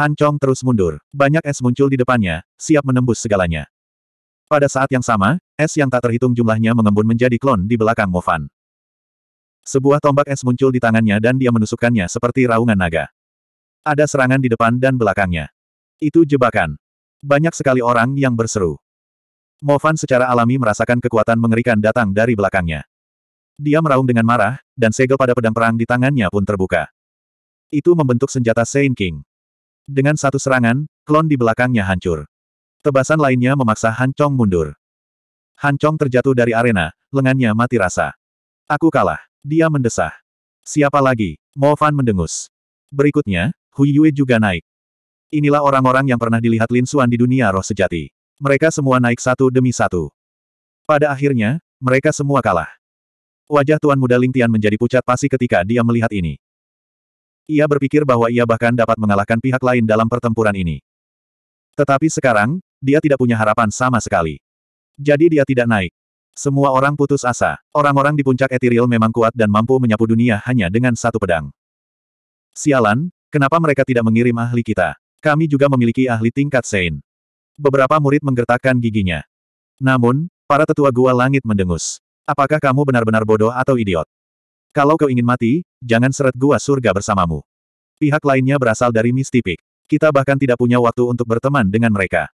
Han Chong terus mundur. Banyak es muncul di depannya, siap menembus segalanya. Pada saat yang sama, es yang tak terhitung jumlahnya mengembun menjadi klon di belakang Mofan. Sebuah tombak es muncul di tangannya dan dia menusukkannya seperti raungan naga. Ada serangan di depan dan belakangnya. Itu jebakan. Banyak sekali orang yang berseru. Mofan secara alami merasakan kekuatan mengerikan datang dari belakangnya. Dia meraung dengan marah, dan segel pada pedang perang di tangannya pun terbuka. Itu membentuk senjata Saint King. Dengan satu serangan, klon di belakangnya hancur. Tebasan lainnya memaksa Han Chong mundur. Han Chong terjatuh dari arena, lengannya mati rasa. Aku kalah. Dia mendesah. Siapa lagi? Mo Fan mendengus. Berikutnya, Hui Yue juga naik. Inilah orang-orang yang pernah dilihat Lin Xuan di dunia roh sejati. Mereka semua naik satu demi satu. Pada akhirnya, mereka semua kalah. Wajah Tuan Muda Ling Tian menjadi pucat pasi ketika dia melihat ini. Ia berpikir bahwa ia bahkan dapat mengalahkan pihak lain dalam pertempuran ini. Tetapi sekarang, dia tidak punya harapan sama sekali. Jadi dia tidak naik. Semua orang putus asa. Orang-orang di puncak Etiril memang kuat dan mampu menyapu dunia hanya dengan satu pedang. Sialan, kenapa mereka tidak mengirim ahli kita? Kami juga memiliki ahli tingkat Sein. Beberapa murid menggertakkan giginya. Namun, para tetua gua langit mendengus. Apakah kamu benar-benar bodoh atau idiot? Kalau kau ingin mati, jangan seret gua surga bersamamu. Pihak lainnya berasal dari Mistipik. Kita bahkan tidak punya waktu untuk berteman dengan mereka.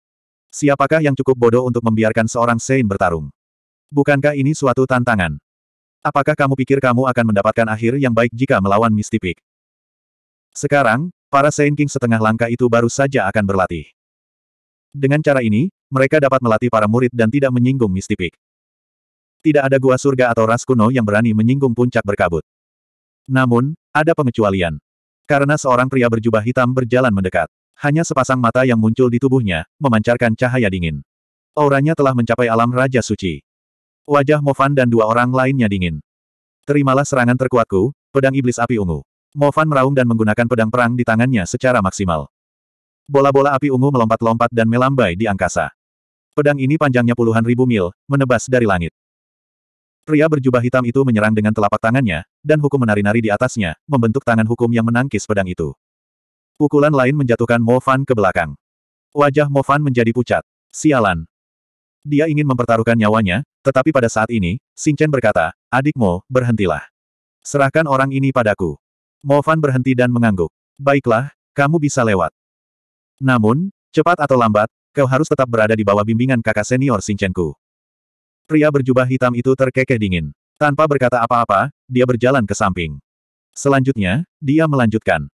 Siapakah yang cukup bodoh untuk membiarkan seorang Sein bertarung? Bukankah ini suatu tantangan? Apakah kamu pikir kamu akan mendapatkan akhir yang baik jika melawan Mistipik? Sekarang, para Sein King setengah langkah itu baru saja akan berlatih. Dengan cara ini, mereka dapat melatih para murid dan tidak menyinggung Mistipik. Tidak ada gua surga atau ras kuno yang berani menyinggung puncak berkabut. Namun, ada pengecualian. Karena seorang pria berjubah hitam berjalan mendekat. Hanya sepasang mata yang muncul di tubuhnya, memancarkan cahaya dingin. Auranya telah mencapai alam Raja Suci. Wajah Mofan dan dua orang lainnya dingin. Terimalah serangan terkuatku, pedang iblis api ungu. Mofan meraung dan menggunakan pedang perang di tangannya secara maksimal. Bola-bola api ungu melompat-lompat dan melambai di angkasa. Pedang ini panjangnya puluhan ribu mil, menebas dari langit. Pria berjubah hitam itu menyerang dengan telapak tangannya, dan hukum menari-nari di atasnya, membentuk tangan hukum yang menangkis pedang itu. Pukulan lain menjatuhkan Mo Fan ke belakang. Wajah Mo Fan menjadi pucat. Sialan. Dia ingin mempertaruhkan nyawanya, tetapi pada saat ini, Xing Chen berkata, adik Mo, berhentilah. Serahkan orang ini padaku. Mo Fan berhenti dan mengangguk. Baiklah, kamu bisa lewat. Namun, cepat atau lambat, kau harus tetap berada di bawah bimbingan kakak senior Xing ku. Pria berjubah hitam itu terkekeh dingin. Tanpa berkata apa-apa, dia berjalan ke samping. Selanjutnya, dia melanjutkan.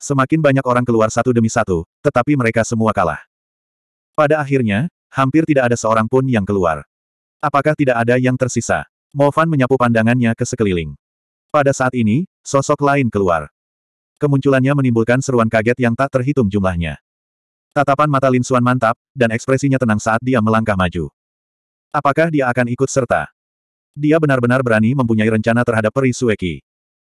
Semakin banyak orang keluar satu demi satu, tetapi mereka semua kalah. Pada akhirnya, hampir tidak ada seorang pun yang keluar. Apakah tidak ada yang tersisa? Fan menyapu pandangannya ke sekeliling. Pada saat ini, sosok lain keluar. Kemunculannya menimbulkan seruan kaget yang tak terhitung jumlahnya. Tatapan mata Lin Xuan mantap, dan ekspresinya tenang saat dia melangkah maju. Apakah dia akan ikut serta? Dia benar-benar berani mempunyai rencana terhadap peri Sueki.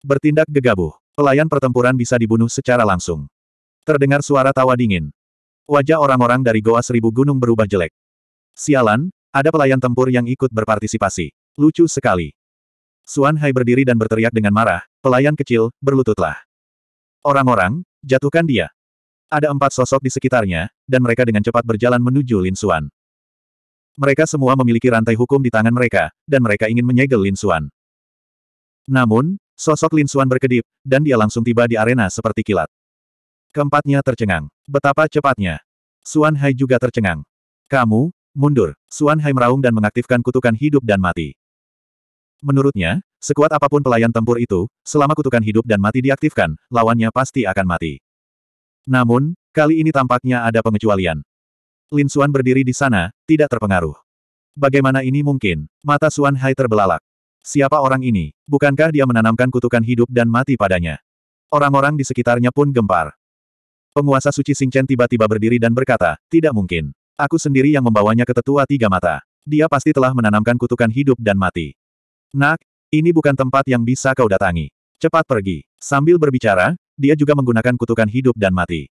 Bertindak gegabah, pelayan pertempuran bisa dibunuh secara langsung. Terdengar suara tawa dingin. Wajah orang-orang dari Goa Seribu Gunung berubah jelek. Sialan, ada pelayan tempur yang ikut berpartisipasi. Lucu sekali. Suan Hai berdiri dan berteriak dengan marah, pelayan kecil, berlututlah. Orang-orang, jatuhkan dia. Ada empat sosok di sekitarnya, dan mereka dengan cepat berjalan menuju Lin Suan. Mereka semua memiliki rantai hukum di tangan mereka, dan mereka ingin menyegel Lin Xuan. Namun, sosok Lin Xuan berkedip, dan dia langsung tiba di arena seperti kilat. Keempatnya tercengang. Betapa cepatnya. Suan Hai juga tercengang. Kamu, mundur. Suan Hai meraung dan mengaktifkan kutukan hidup dan mati. Menurutnya, sekuat apapun pelayan tempur itu, selama kutukan hidup dan mati diaktifkan, lawannya pasti akan mati. Namun, kali ini tampaknya ada pengecualian. Lin Xuan berdiri di sana, tidak terpengaruh. Bagaimana ini mungkin? Mata Xuan Hai terbelalak. Siapa orang ini? Bukankah dia menanamkan kutukan hidup dan mati padanya? Orang-orang di sekitarnya pun gempar. Penguasa suci Singchen tiba-tiba berdiri dan berkata, tidak mungkin. Aku sendiri yang membawanya ke tetua tiga mata. Dia pasti telah menanamkan kutukan hidup dan mati. Nak, ini bukan tempat yang bisa kau datangi. Cepat pergi. Sambil berbicara, dia juga menggunakan kutukan hidup dan mati.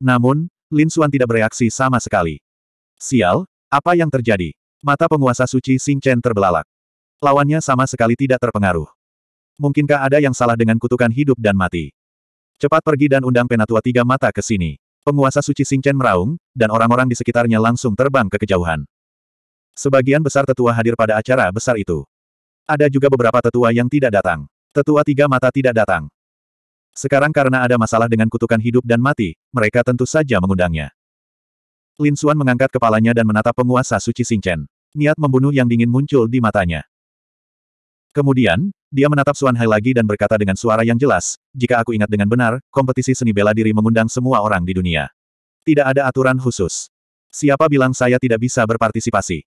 Namun, Lin Suan tidak bereaksi sama sekali. Sial, apa yang terjadi? Mata penguasa suci Sing Chen terbelalak. Lawannya sama sekali tidak terpengaruh. Mungkinkah ada yang salah dengan kutukan hidup dan mati? Cepat pergi dan undang penatua tiga mata ke sini. Penguasa suci Sing Chen meraung, dan orang-orang di sekitarnya langsung terbang ke kejauhan. Sebagian besar tetua hadir pada acara besar itu. Ada juga beberapa tetua yang tidak datang. Tetua tiga mata tidak datang. Sekarang karena ada masalah dengan kutukan hidup dan mati, mereka tentu saja mengundangnya. Lin Xuan mengangkat kepalanya dan menatap penguasa suci Xingchen. Niat membunuh yang dingin muncul di matanya. Kemudian, dia menatap Xuan Hai lagi dan berkata dengan suara yang jelas, jika aku ingat dengan benar, kompetisi seni bela diri mengundang semua orang di dunia. Tidak ada aturan khusus. Siapa bilang saya tidak bisa berpartisipasi?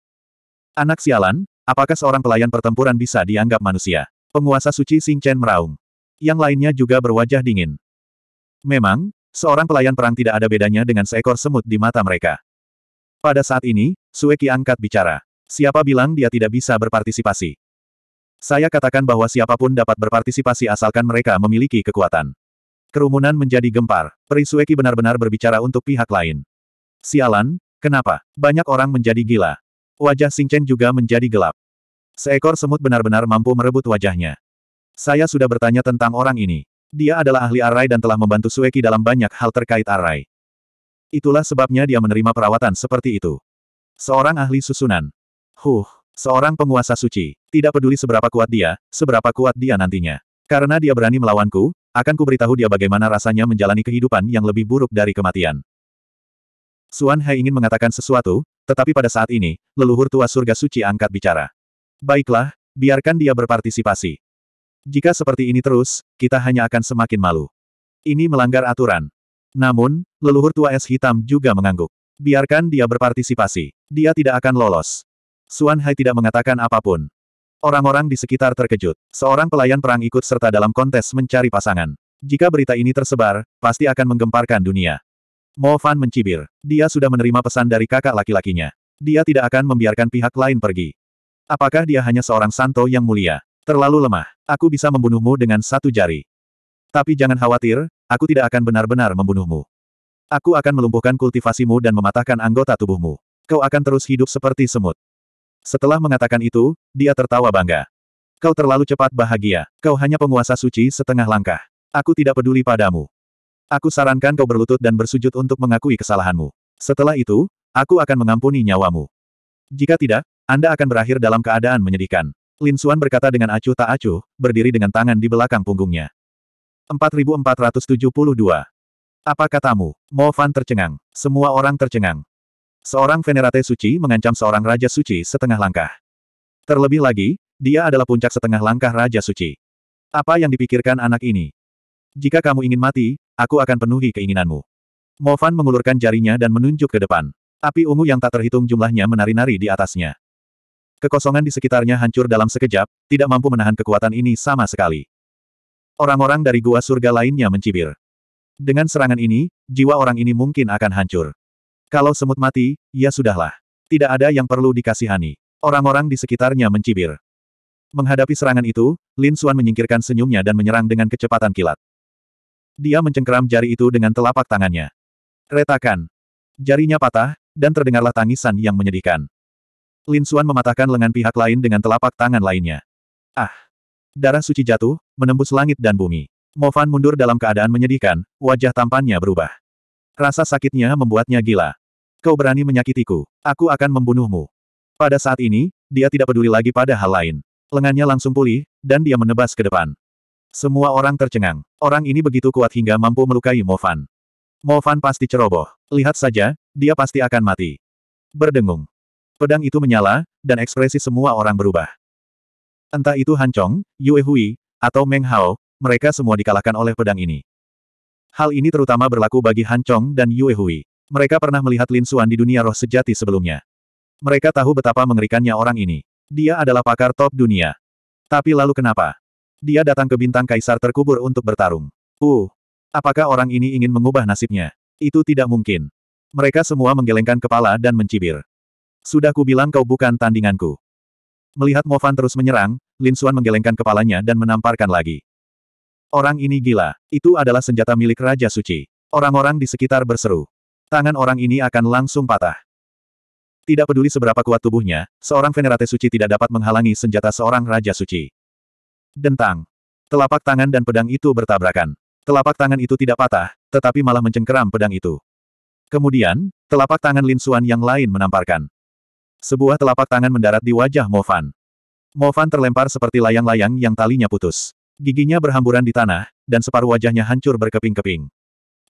Anak sialan, apakah seorang pelayan pertempuran bisa dianggap manusia? Penguasa suci Xingchen meraung yang lainnya juga berwajah dingin. Memang, seorang pelayan perang tidak ada bedanya dengan seekor semut di mata mereka. Pada saat ini, Sueki angkat bicara. Siapa bilang dia tidak bisa berpartisipasi? Saya katakan bahwa siapapun dapat berpartisipasi asalkan mereka memiliki kekuatan. Kerumunan menjadi gempar. Sueki benar-benar berbicara untuk pihak lain. Sialan, kenapa? Banyak orang menjadi gila. Wajah Chen juga menjadi gelap. Seekor semut benar-benar mampu merebut wajahnya. Saya sudah bertanya tentang orang ini. Dia adalah ahli Arai dan telah membantu Sueki dalam banyak hal terkait Arai. Itulah sebabnya dia menerima perawatan seperti itu. Seorang ahli susunan. Huh, seorang penguasa suci. Tidak peduli seberapa kuat dia, seberapa kuat dia nantinya. Karena dia berani melawanku, akan kuberitahu dia bagaimana rasanya menjalani kehidupan yang lebih buruk dari kematian. Suan Hai ingin mengatakan sesuatu, tetapi pada saat ini, leluhur tua surga suci angkat bicara. Baiklah, biarkan dia berpartisipasi. Jika seperti ini terus, kita hanya akan semakin malu. Ini melanggar aturan. Namun, leluhur tua es hitam juga mengangguk. Biarkan dia berpartisipasi. Dia tidak akan lolos. Suan Hai tidak mengatakan apapun. Orang-orang di sekitar terkejut. Seorang pelayan perang ikut serta dalam kontes mencari pasangan. Jika berita ini tersebar, pasti akan menggemparkan dunia. Mo Fan mencibir. Dia sudah menerima pesan dari kakak laki-lakinya. Dia tidak akan membiarkan pihak lain pergi. Apakah dia hanya seorang santo yang mulia? Terlalu lemah. Aku bisa membunuhmu dengan satu jari. Tapi jangan khawatir, aku tidak akan benar-benar membunuhmu. Aku akan melumpuhkan kultivasimu dan mematahkan anggota tubuhmu. Kau akan terus hidup seperti semut. Setelah mengatakan itu, dia tertawa bangga. Kau terlalu cepat bahagia. Kau hanya penguasa suci setengah langkah. Aku tidak peduli padamu. Aku sarankan kau berlutut dan bersujud untuk mengakui kesalahanmu. Setelah itu, aku akan mengampuni nyawamu. Jika tidak, Anda akan berakhir dalam keadaan menyedihkan. Lin Suan berkata dengan acuh tak acuh, berdiri dengan tangan di belakang punggungnya. 4472. Apa katamu? Mo Fan tercengang. Semua orang tercengang. Seorang venerate suci mengancam seorang raja suci setengah langkah. Terlebih lagi, dia adalah puncak setengah langkah raja suci. Apa yang dipikirkan anak ini? Jika kamu ingin mati, aku akan penuhi keinginanmu. Mo Fan mengulurkan jarinya dan menunjuk ke depan. Api ungu yang tak terhitung jumlahnya menari-nari di atasnya. Kekosongan di sekitarnya hancur dalam sekejap, tidak mampu menahan kekuatan ini sama sekali. Orang-orang dari gua surga lainnya mencibir. Dengan serangan ini, jiwa orang ini mungkin akan hancur. Kalau semut mati, ya sudahlah. Tidak ada yang perlu dikasihani. Orang-orang di sekitarnya mencibir. Menghadapi serangan itu, Lin Xuan menyingkirkan senyumnya dan menyerang dengan kecepatan kilat. Dia mencengkeram jari itu dengan telapak tangannya. Retakan. Jarinya patah, dan terdengarlah tangisan yang menyedihkan. Lin Xuan mematahkan lengan pihak lain dengan telapak tangan lainnya. Ah! Darah suci jatuh, menembus langit dan bumi. Mo Fan mundur dalam keadaan menyedihkan, wajah tampannya berubah. Rasa sakitnya membuatnya gila. Kau berani menyakitiku, aku akan membunuhmu. Pada saat ini, dia tidak peduli lagi pada hal lain. Lengannya langsung pulih, dan dia menebas ke depan. Semua orang tercengang. Orang ini begitu kuat hingga mampu melukai Mo Fan. Mo Fan pasti ceroboh. Lihat saja, dia pasti akan mati. Berdengung. Pedang itu menyala, dan ekspresi semua orang berubah. Entah itu Han Chong, Yue Hui, atau Meng Hao, mereka semua dikalahkan oleh pedang ini. Hal ini terutama berlaku bagi Han Chong dan Yue Hui. Mereka pernah melihat Lin Suan di dunia roh sejati sebelumnya. Mereka tahu betapa mengerikannya orang ini. Dia adalah pakar top dunia. Tapi lalu kenapa? Dia datang ke bintang kaisar terkubur untuk bertarung. Uh, apakah orang ini ingin mengubah nasibnya? Itu tidak mungkin. Mereka semua menggelengkan kepala dan mencibir. Sudah kubilang kau bukan tandinganku. Melihat Mo Fan terus menyerang, Lin Xuan menggelengkan kepalanya dan menamparkan lagi. Orang ini gila. Itu adalah senjata milik Raja Suci. Orang-orang di sekitar berseru. Tangan orang ini akan langsung patah. Tidak peduli seberapa kuat tubuhnya, seorang Venerate Suci tidak dapat menghalangi senjata seorang Raja Suci. Dentang. Telapak tangan dan pedang itu bertabrakan. Telapak tangan itu tidak patah, tetapi malah mencengkeram pedang itu. Kemudian, telapak tangan Lin Xuan yang lain menamparkan. Sebuah telapak tangan mendarat di wajah Mofan. Mofan terlempar seperti layang-layang yang talinya putus. Giginya berhamburan di tanah, dan separuh wajahnya hancur berkeping-keping.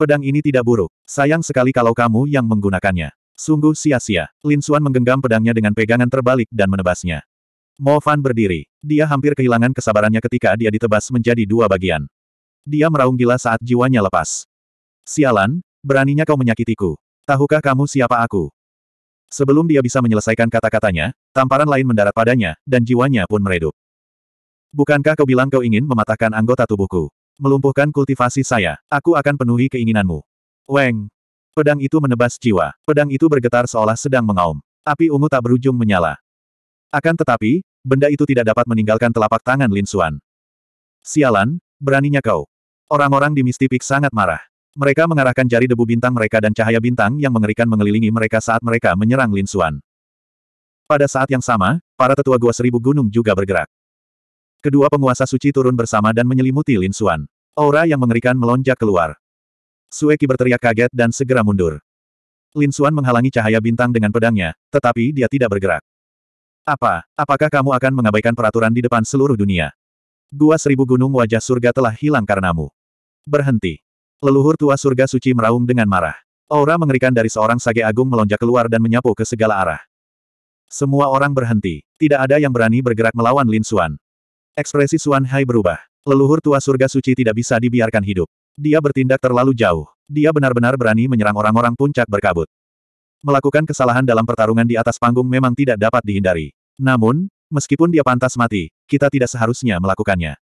Pedang ini tidak buruk. Sayang sekali kalau kamu yang menggunakannya. Sungguh sia-sia. Lin Xuan menggenggam pedangnya dengan pegangan terbalik dan menebasnya. Mo Fan berdiri. Dia hampir kehilangan kesabarannya ketika dia ditebas menjadi dua bagian. Dia meraung gila saat jiwanya lepas. Sialan, beraninya kau menyakitiku. Tahukah kamu siapa aku? Sebelum dia bisa menyelesaikan kata-katanya, tamparan lain mendarat padanya, dan jiwanya pun meredup. Bukankah kau bilang kau ingin mematahkan anggota tubuhku? Melumpuhkan kultivasi saya, aku akan penuhi keinginanmu. Weng! Pedang itu menebas jiwa. Pedang itu bergetar seolah sedang mengaum. Api ungu tak berujung menyala. Akan tetapi, benda itu tidak dapat meninggalkan telapak tangan Lin Xuan. Sialan, beraninya kau. Orang-orang di Mistipik sangat marah. Mereka mengarahkan jari debu bintang mereka dan cahaya bintang yang mengerikan mengelilingi mereka saat mereka menyerang Lin Xuan. Pada saat yang sama, para tetua gua seribu gunung juga bergerak. Kedua penguasa suci turun bersama dan menyelimuti Lin Xuan. Aura yang mengerikan melonjak keluar. Sueki berteriak kaget dan segera mundur. Lin Xuan menghalangi cahaya bintang dengan pedangnya, tetapi dia tidak bergerak. Apa, apakah kamu akan mengabaikan peraturan di depan seluruh dunia? Gua seribu gunung wajah surga telah hilang karenamu. Berhenti. Leluhur tua surga suci meraung dengan marah. Aura mengerikan dari seorang sage agung melonjak keluar dan menyapu ke segala arah. Semua orang berhenti. Tidak ada yang berani bergerak melawan Lin Xuan. Ekspresi Xuan Hai berubah. Leluhur tua surga suci tidak bisa dibiarkan hidup. Dia bertindak terlalu jauh. Dia benar-benar berani menyerang orang-orang puncak berkabut. Melakukan kesalahan dalam pertarungan di atas panggung memang tidak dapat dihindari. Namun, meskipun dia pantas mati, kita tidak seharusnya melakukannya.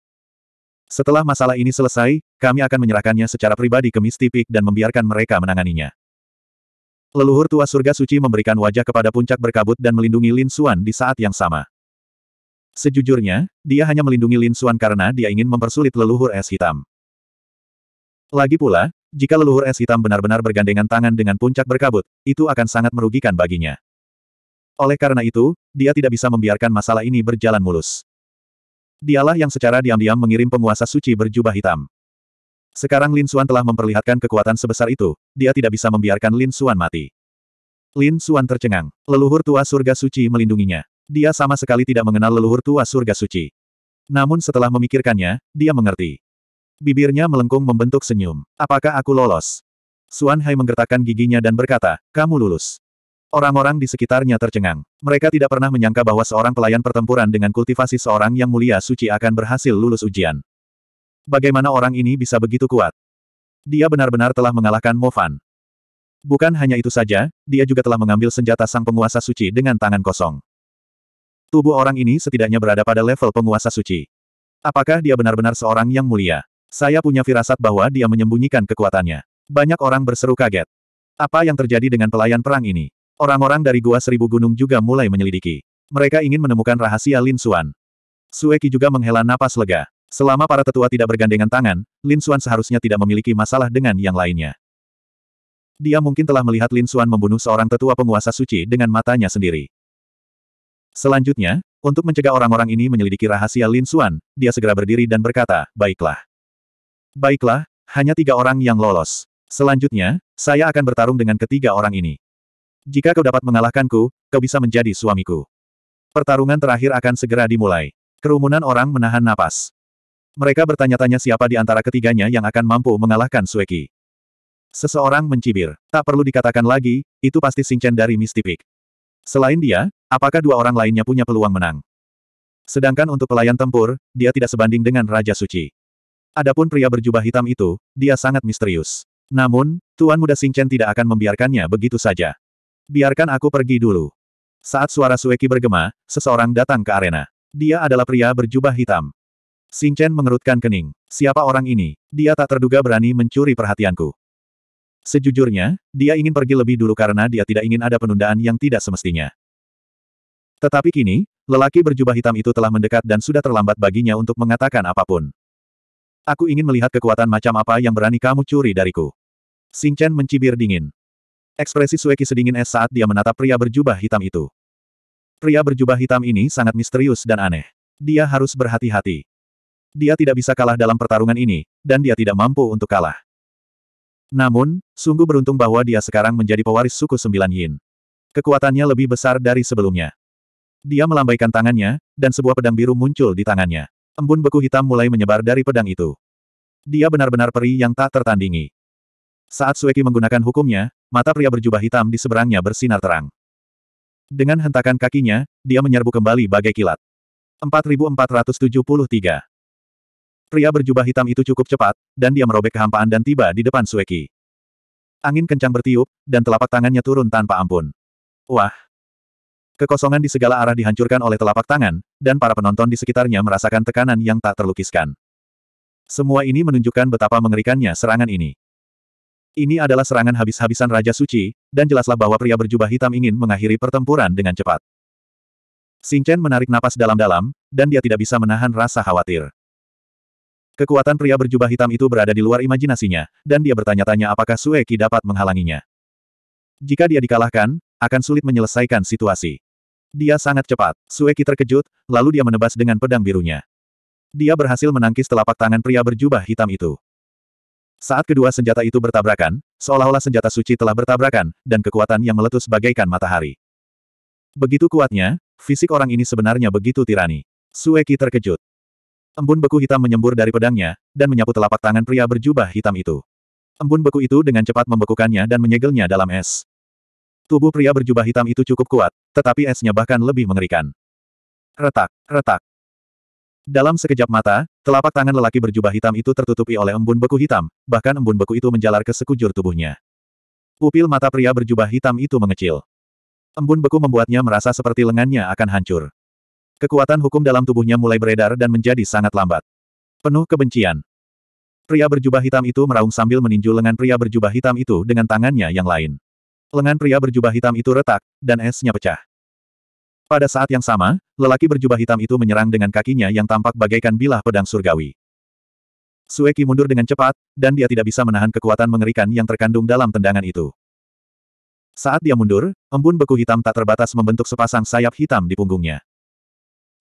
Setelah masalah ini selesai, kami akan menyerahkannya secara pribadi ke Mistipik dan membiarkan mereka menanganinya. Leluhur tua surga suci memberikan wajah kepada puncak berkabut dan melindungi Lin Xuan di saat yang sama. Sejujurnya, dia hanya melindungi Lin Xuan karena dia ingin mempersulit leluhur es hitam. Lagi pula, jika leluhur es hitam benar-benar bergandengan tangan dengan puncak berkabut, itu akan sangat merugikan baginya. Oleh karena itu, dia tidak bisa membiarkan masalah ini berjalan mulus. Dialah yang secara diam-diam mengirim penguasa suci berjubah hitam. Sekarang Lin Suan telah memperlihatkan kekuatan sebesar itu, dia tidak bisa membiarkan Lin Suan mati. Lin Suan tercengang. Leluhur tua surga suci melindunginya. Dia sama sekali tidak mengenal leluhur tua surga suci. Namun setelah memikirkannya, dia mengerti. Bibirnya melengkung membentuk senyum. Apakah aku lolos? Suan Hai menggertakkan giginya dan berkata, kamu lulus. Orang-orang di sekitarnya tercengang. Mereka tidak pernah menyangka bahwa seorang pelayan pertempuran dengan kultivasi seorang yang mulia suci akan berhasil lulus ujian. Bagaimana orang ini bisa begitu kuat? Dia benar-benar telah mengalahkan Mofan. Bukan hanya itu saja, dia juga telah mengambil senjata sang penguasa suci dengan tangan kosong. Tubuh orang ini setidaknya berada pada level penguasa suci. Apakah dia benar-benar seorang yang mulia? Saya punya firasat bahwa dia menyembunyikan kekuatannya. Banyak orang berseru kaget. Apa yang terjadi dengan pelayan perang ini? Orang-orang dari Gua Seribu Gunung juga mulai menyelidiki. Mereka ingin menemukan rahasia Lin Xuan. Sueki juga menghela napas lega. Selama para tetua tidak bergandengan tangan, Lin Xuan seharusnya tidak memiliki masalah dengan yang lainnya. Dia mungkin telah melihat Lin Xuan membunuh seorang tetua penguasa suci dengan matanya sendiri. Selanjutnya, untuk mencegah orang-orang ini menyelidiki rahasia Lin Xuan, dia segera berdiri dan berkata, Baiklah. Baiklah, hanya tiga orang yang lolos. Selanjutnya, saya akan bertarung dengan ketiga orang ini. Jika kau dapat mengalahkanku, kau bisa menjadi suamiku. Pertarungan terakhir akan segera dimulai. Kerumunan orang menahan napas. Mereka bertanya-tanya siapa di antara ketiganya yang akan mampu mengalahkan Sueki. Seseorang mencibir. Tak perlu dikatakan lagi, itu pasti Singchen dari Mistipik. Selain dia, apakah dua orang lainnya punya peluang menang? Sedangkan untuk pelayan tempur, dia tidak sebanding dengan Raja Suci. Adapun pria berjubah hitam itu, dia sangat misterius. Namun, Tuan Muda Singchen tidak akan membiarkannya begitu saja. Biarkan aku pergi dulu. Saat suara Sueki bergema, seseorang datang ke arena. Dia adalah pria berjubah hitam. Chen mengerutkan kening. Siapa orang ini? Dia tak terduga berani mencuri perhatianku. Sejujurnya, dia ingin pergi lebih dulu karena dia tidak ingin ada penundaan yang tidak semestinya. Tetapi kini, lelaki berjubah hitam itu telah mendekat dan sudah terlambat baginya untuk mengatakan apapun. Aku ingin melihat kekuatan macam apa yang berani kamu curi dariku. Chen mencibir dingin. Ekspresi Sueki sedingin es saat dia menatap pria berjubah hitam itu. Pria berjubah hitam ini sangat misterius dan aneh. Dia harus berhati-hati. Dia tidak bisa kalah dalam pertarungan ini, dan dia tidak mampu untuk kalah. Namun, sungguh beruntung bahwa dia sekarang menjadi pewaris suku Sembilan Yin. Kekuatannya lebih besar dari sebelumnya. Dia melambaikan tangannya, dan sebuah pedang biru muncul di tangannya. Embun beku hitam mulai menyebar dari pedang itu. Dia benar-benar peri yang tak tertandingi. Saat Sueki menggunakan hukumnya, mata pria berjubah hitam di seberangnya bersinar terang. Dengan hentakan kakinya, dia menyerbu kembali bagai kilat. 4473 Pria berjubah hitam itu cukup cepat, dan dia merobek kehampaan dan tiba di depan Sueki. Angin kencang bertiup, dan telapak tangannya turun tanpa ampun. Wah! Kekosongan di segala arah dihancurkan oleh telapak tangan, dan para penonton di sekitarnya merasakan tekanan yang tak terlukiskan. Semua ini menunjukkan betapa mengerikannya serangan ini. Ini adalah serangan habis-habisan Raja Suci, dan jelaslah bahwa pria berjubah hitam ingin mengakhiri pertempuran dengan cepat. Chen menarik napas dalam-dalam, dan dia tidak bisa menahan rasa khawatir. Kekuatan pria berjubah hitam itu berada di luar imajinasinya, dan dia bertanya-tanya apakah Sueki dapat menghalanginya. Jika dia dikalahkan, akan sulit menyelesaikan situasi. Dia sangat cepat. Sueki terkejut, lalu dia menebas dengan pedang birunya. Dia berhasil menangkis telapak tangan pria berjubah hitam itu. Saat kedua senjata itu bertabrakan, seolah-olah senjata suci telah bertabrakan, dan kekuatan yang meletus bagaikan matahari. Begitu kuatnya, fisik orang ini sebenarnya begitu tirani. Sueki terkejut. Embun beku hitam menyembur dari pedangnya, dan menyapu telapak tangan pria berjubah hitam itu. Embun beku itu dengan cepat membekukannya dan menyegelnya dalam es. Tubuh pria berjubah hitam itu cukup kuat, tetapi esnya bahkan lebih mengerikan. Retak, retak, dalam sekejap mata, telapak tangan lelaki berjubah hitam itu tertutupi oleh embun beku hitam, bahkan embun beku itu menjalar ke sekujur tubuhnya. Pupil mata pria berjubah hitam itu mengecil. Embun beku membuatnya merasa seperti lengannya akan hancur. Kekuatan hukum dalam tubuhnya mulai beredar dan menjadi sangat lambat. Penuh kebencian. Pria berjubah hitam itu meraung sambil meninju lengan pria berjubah hitam itu dengan tangannya yang lain. Lengan pria berjubah hitam itu retak, dan esnya pecah. Pada saat yang sama, lelaki berjubah hitam itu menyerang dengan kakinya yang tampak bagaikan bilah pedang surgawi. Sueki mundur dengan cepat, dan dia tidak bisa menahan kekuatan mengerikan yang terkandung dalam tendangan itu. Saat dia mundur, embun beku hitam tak terbatas membentuk sepasang sayap hitam di punggungnya.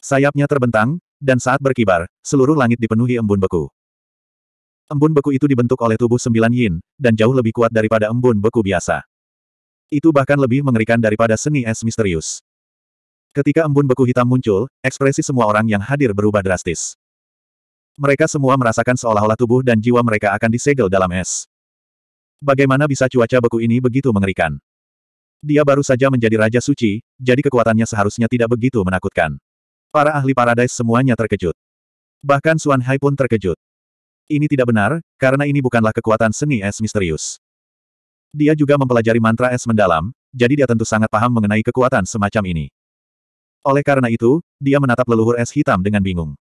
Sayapnya terbentang, dan saat berkibar, seluruh langit dipenuhi embun beku. Embun beku itu dibentuk oleh tubuh sembilan yin, dan jauh lebih kuat daripada embun beku biasa. Itu bahkan lebih mengerikan daripada seni es misterius. Ketika embun beku hitam muncul, ekspresi semua orang yang hadir berubah drastis. Mereka semua merasakan seolah-olah tubuh dan jiwa mereka akan disegel dalam es. Bagaimana bisa cuaca beku ini begitu mengerikan? Dia baru saja menjadi Raja Suci, jadi kekuatannya seharusnya tidak begitu menakutkan. Para ahli Paradise semuanya terkejut. Bahkan Suan Hai pun terkejut. Ini tidak benar, karena ini bukanlah kekuatan seni es misterius. Dia juga mempelajari mantra es mendalam, jadi dia tentu sangat paham mengenai kekuatan semacam ini. Oleh karena itu, dia menatap leluhur es hitam dengan bingung.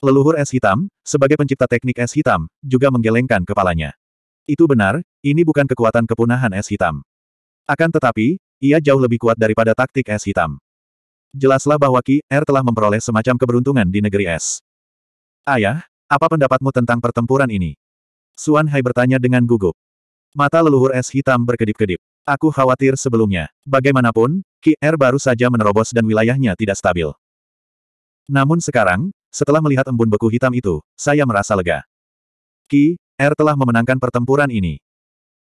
Leluhur es hitam, sebagai pencipta teknik es hitam, juga menggelengkan kepalanya. Itu benar, ini bukan kekuatan kepunahan es hitam. Akan tetapi, ia jauh lebih kuat daripada taktik es hitam. Jelaslah bahwa Ki R er telah memperoleh semacam keberuntungan di negeri es. Ayah, apa pendapatmu tentang pertempuran ini? Suan Hai bertanya dengan gugup. Mata leluhur es hitam berkedip-kedip. Aku khawatir sebelumnya. Bagaimanapun, Ki-Er baru saja menerobos dan wilayahnya tidak stabil. Namun sekarang, setelah melihat embun beku hitam itu, saya merasa lega. Ki-Er telah memenangkan pertempuran ini.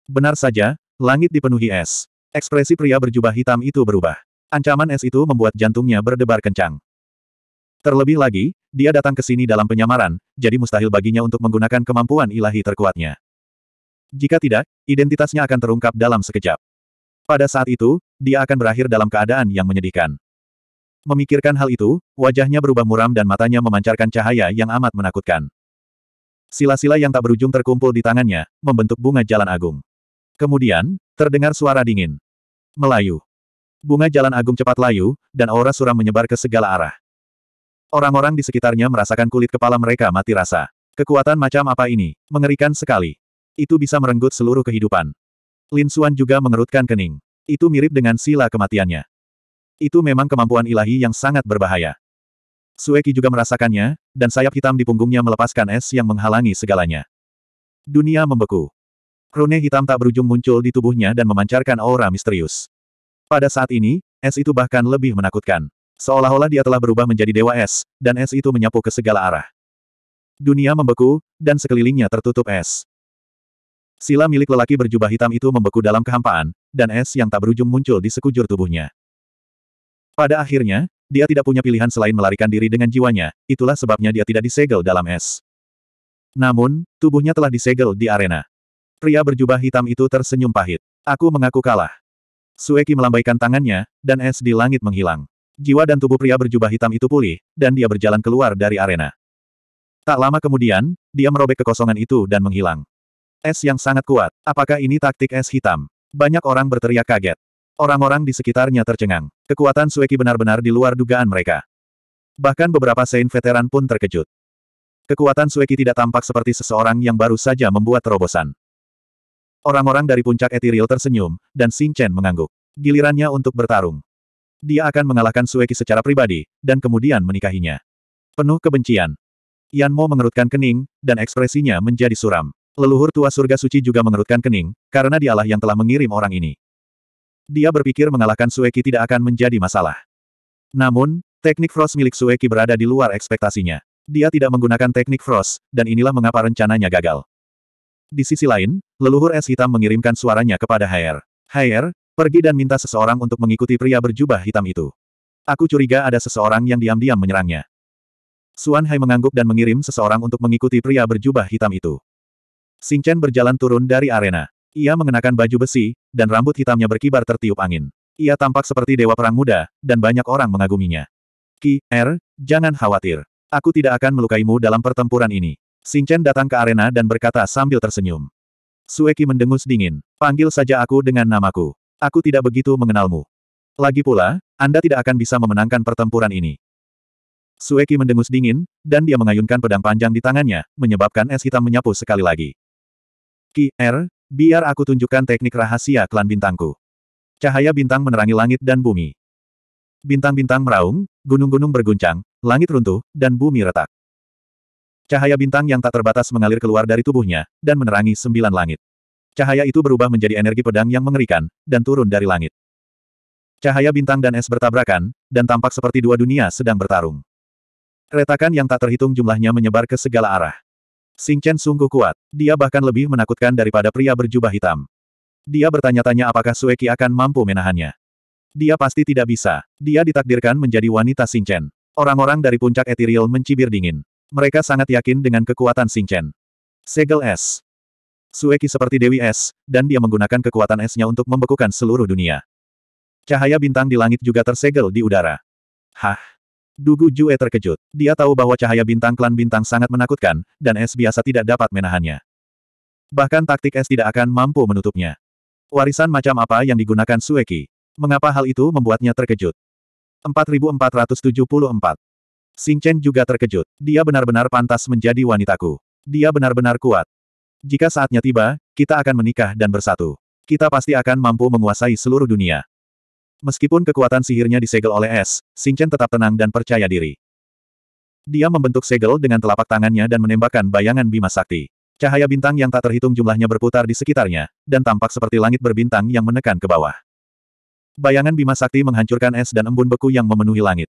Benar saja, langit dipenuhi es. Ekspresi pria berjubah hitam itu berubah. Ancaman es itu membuat jantungnya berdebar kencang. Terlebih lagi, dia datang ke sini dalam penyamaran, jadi mustahil baginya untuk menggunakan kemampuan ilahi terkuatnya. Jika tidak, identitasnya akan terungkap dalam sekejap. Pada saat itu, dia akan berakhir dalam keadaan yang menyedihkan. Memikirkan hal itu, wajahnya berubah muram dan matanya memancarkan cahaya yang amat menakutkan. Sila-sila yang tak berujung terkumpul di tangannya, membentuk bunga jalan agung. Kemudian, terdengar suara dingin. Melayu. Bunga jalan agung cepat layu, dan aura suram menyebar ke segala arah. Orang-orang di sekitarnya merasakan kulit kepala mereka mati rasa. Kekuatan macam apa ini? Mengerikan sekali. Itu bisa merenggut seluruh kehidupan. Lin Xuan juga mengerutkan kening. Itu mirip dengan sila kematiannya. Itu memang kemampuan ilahi yang sangat berbahaya. Sueki juga merasakannya, dan sayap hitam di punggungnya melepaskan es yang menghalangi segalanya. Dunia membeku. Rune hitam tak berujung muncul di tubuhnya dan memancarkan aura misterius. Pada saat ini, es itu bahkan lebih menakutkan. Seolah-olah dia telah berubah menjadi dewa es, dan es itu menyapu ke segala arah. Dunia membeku, dan sekelilingnya tertutup es. Sila milik lelaki berjubah hitam itu membeku dalam kehampaan, dan es yang tak berujung muncul di sekujur tubuhnya. Pada akhirnya, dia tidak punya pilihan selain melarikan diri dengan jiwanya, itulah sebabnya dia tidak disegel dalam es. Namun, tubuhnya telah disegel di arena. Pria berjubah hitam itu tersenyum pahit. Aku mengaku kalah. Sueki melambaikan tangannya, dan es di langit menghilang. Jiwa dan tubuh pria berjubah hitam itu pulih, dan dia berjalan keluar dari arena. Tak lama kemudian, dia merobek kekosongan itu dan menghilang. Es yang sangat kuat. Apakah ini taktik es hitam? Banyak orang berteriak kaget. Orang-orang di sekitarnya tercengang. Kekuatan Sueki benar-benar di luar dugaan mereka. Bahkan beberapa Saint veteran pun terkejut. Kekuatan Sueki tidak tampak seperti seseorang yang baru saja membuat terobosan. Orang-orang dari puncak Ethereal tersenyum, dan Xing Chen mengangguk. Gilirannya untuk bertarung. Dia akan mengalahkan Sueki secara pribadi, dan kemudian menikahinya. Penuh kebencian. Yan Mo mengerutkan kening, dan ekspresinya menjadi suram. Leluhur tua surga suci juga mengerutkan kening, karena dialah yang telah mengirim orang ini. Dia berpikir mengalahkan Sueki tidak akan menjadi masalah. Namun, teknik Frost milik Sueki berada di luar ekspektasinya. Dia tidak menggunakan teknik Frost, dan inilah mengapa rencananya gagal. Di sisi lain, leluhur es hitam mengirimkan suaranya kepada Hayer. Hayer, pergi dan minta seseorang untuk mengikuti pria berjubah hitam itu. Aku curiga ada seseorang yang diam-diam menyerangnya. Suan Hai mengangguk dan mengirim seseorang untuk mengikuti pria berjubah hitam itu. Chen berjalan turun dari arena. Ia mengenakan baju besi, dan rambut hitamnya berkibar tertiup angin. Ia tampak seperti dewa perang muda, dan banyak orang mengaguminya. Ki, Er, jangan khawatir. Aku tidak akan melukaimu dalam pertempuran ini. Chen datang ke arena dan berkata sambil tersenyum. Sueki mendengus dingin. Panggil saja aku dengan namaku. Aku tidak begitu mengenalmu. Lagi pula, Anda tidak akan bisa memenangkan pertempuran ini. Sueki mendengus dingin, dan dia mengayunkan pedang panjang di tangannya, menyebabkan es hitam menyapu sekali lagi. Ki, Er, biar aku tunjukkan teknik rahasia klan bintangku. Cahaya bintang menerangi langit dan bumi. Bintang-bintang meraung, gunung-gunung berguncang, langit runtuh, dan bumi retak. Cahaya bintang yang tak terbatas mengalir keluar dari tubuhnya, dan menerangi sembilan langit. Cahaya itu berubah menjadi energi pedang yang mengerikan, dan turun dari langit. Cahaya bintang dan es bertabrakan, dan tampak seperti dua dunia sedang bertarung. Retakan yang tak terhitung jumlahnya menyebar ke segala arah. Xing Chen sungguh kuat. Dia bahkan lebih menakutkan daripada pria berjubah hitam. Dia bertanya-tanya apakah Sueki akan mampu menahannya. Dia pasti tidak bisa. Dia ditakdirkan menjadi wanita Xing Chen. Orang-orang dari puncak Ethereal mencibir dingin. Mereka sangat yakin dengan kekuatan Xing Chen. Segel es. Sueki seperti Dewi Es, dan dia menggunakan kekuatan esnya untuk membekukan seluruh dunia. Cahaya bintang di langit juga tersegel di udara. Hah? Dugu Jue terkejut. Dia tahu bahwa cahaya bintang klan bintang sangat menakutkan, dan es biasa tidak dapat menahannya. Bahkan taktik es tidak akan mampu menutupnya. Warisan macam apa yang digunakan Sueki? Mengapa hal itu membuatnya terkejut? 4474 Sing Chen juga terkejut. Dia benar-benar pantas menjadi wanitaku. Dia benar-benar kuat. Jika saatnya tiba, kita akan menikah dan bersatu. Kita pasti akan mampu menguasai seluruh dunia. Meskipun kekuatan sihirnya disegel oleh es, Xingchen tetap tenang dan percaya diri. Dia membentuk segel dengan telapak tangannya dan menembakkan bayangan Bima Sakti. Cahaya bintang yang tak terhitung jumlahnya berputar di sekitarnya, dan tampak seperti langit berbintang yang menekan ke bawah. Bayangan Bima Sakti menghancurkan es dan embun beku yang memenuhi langit.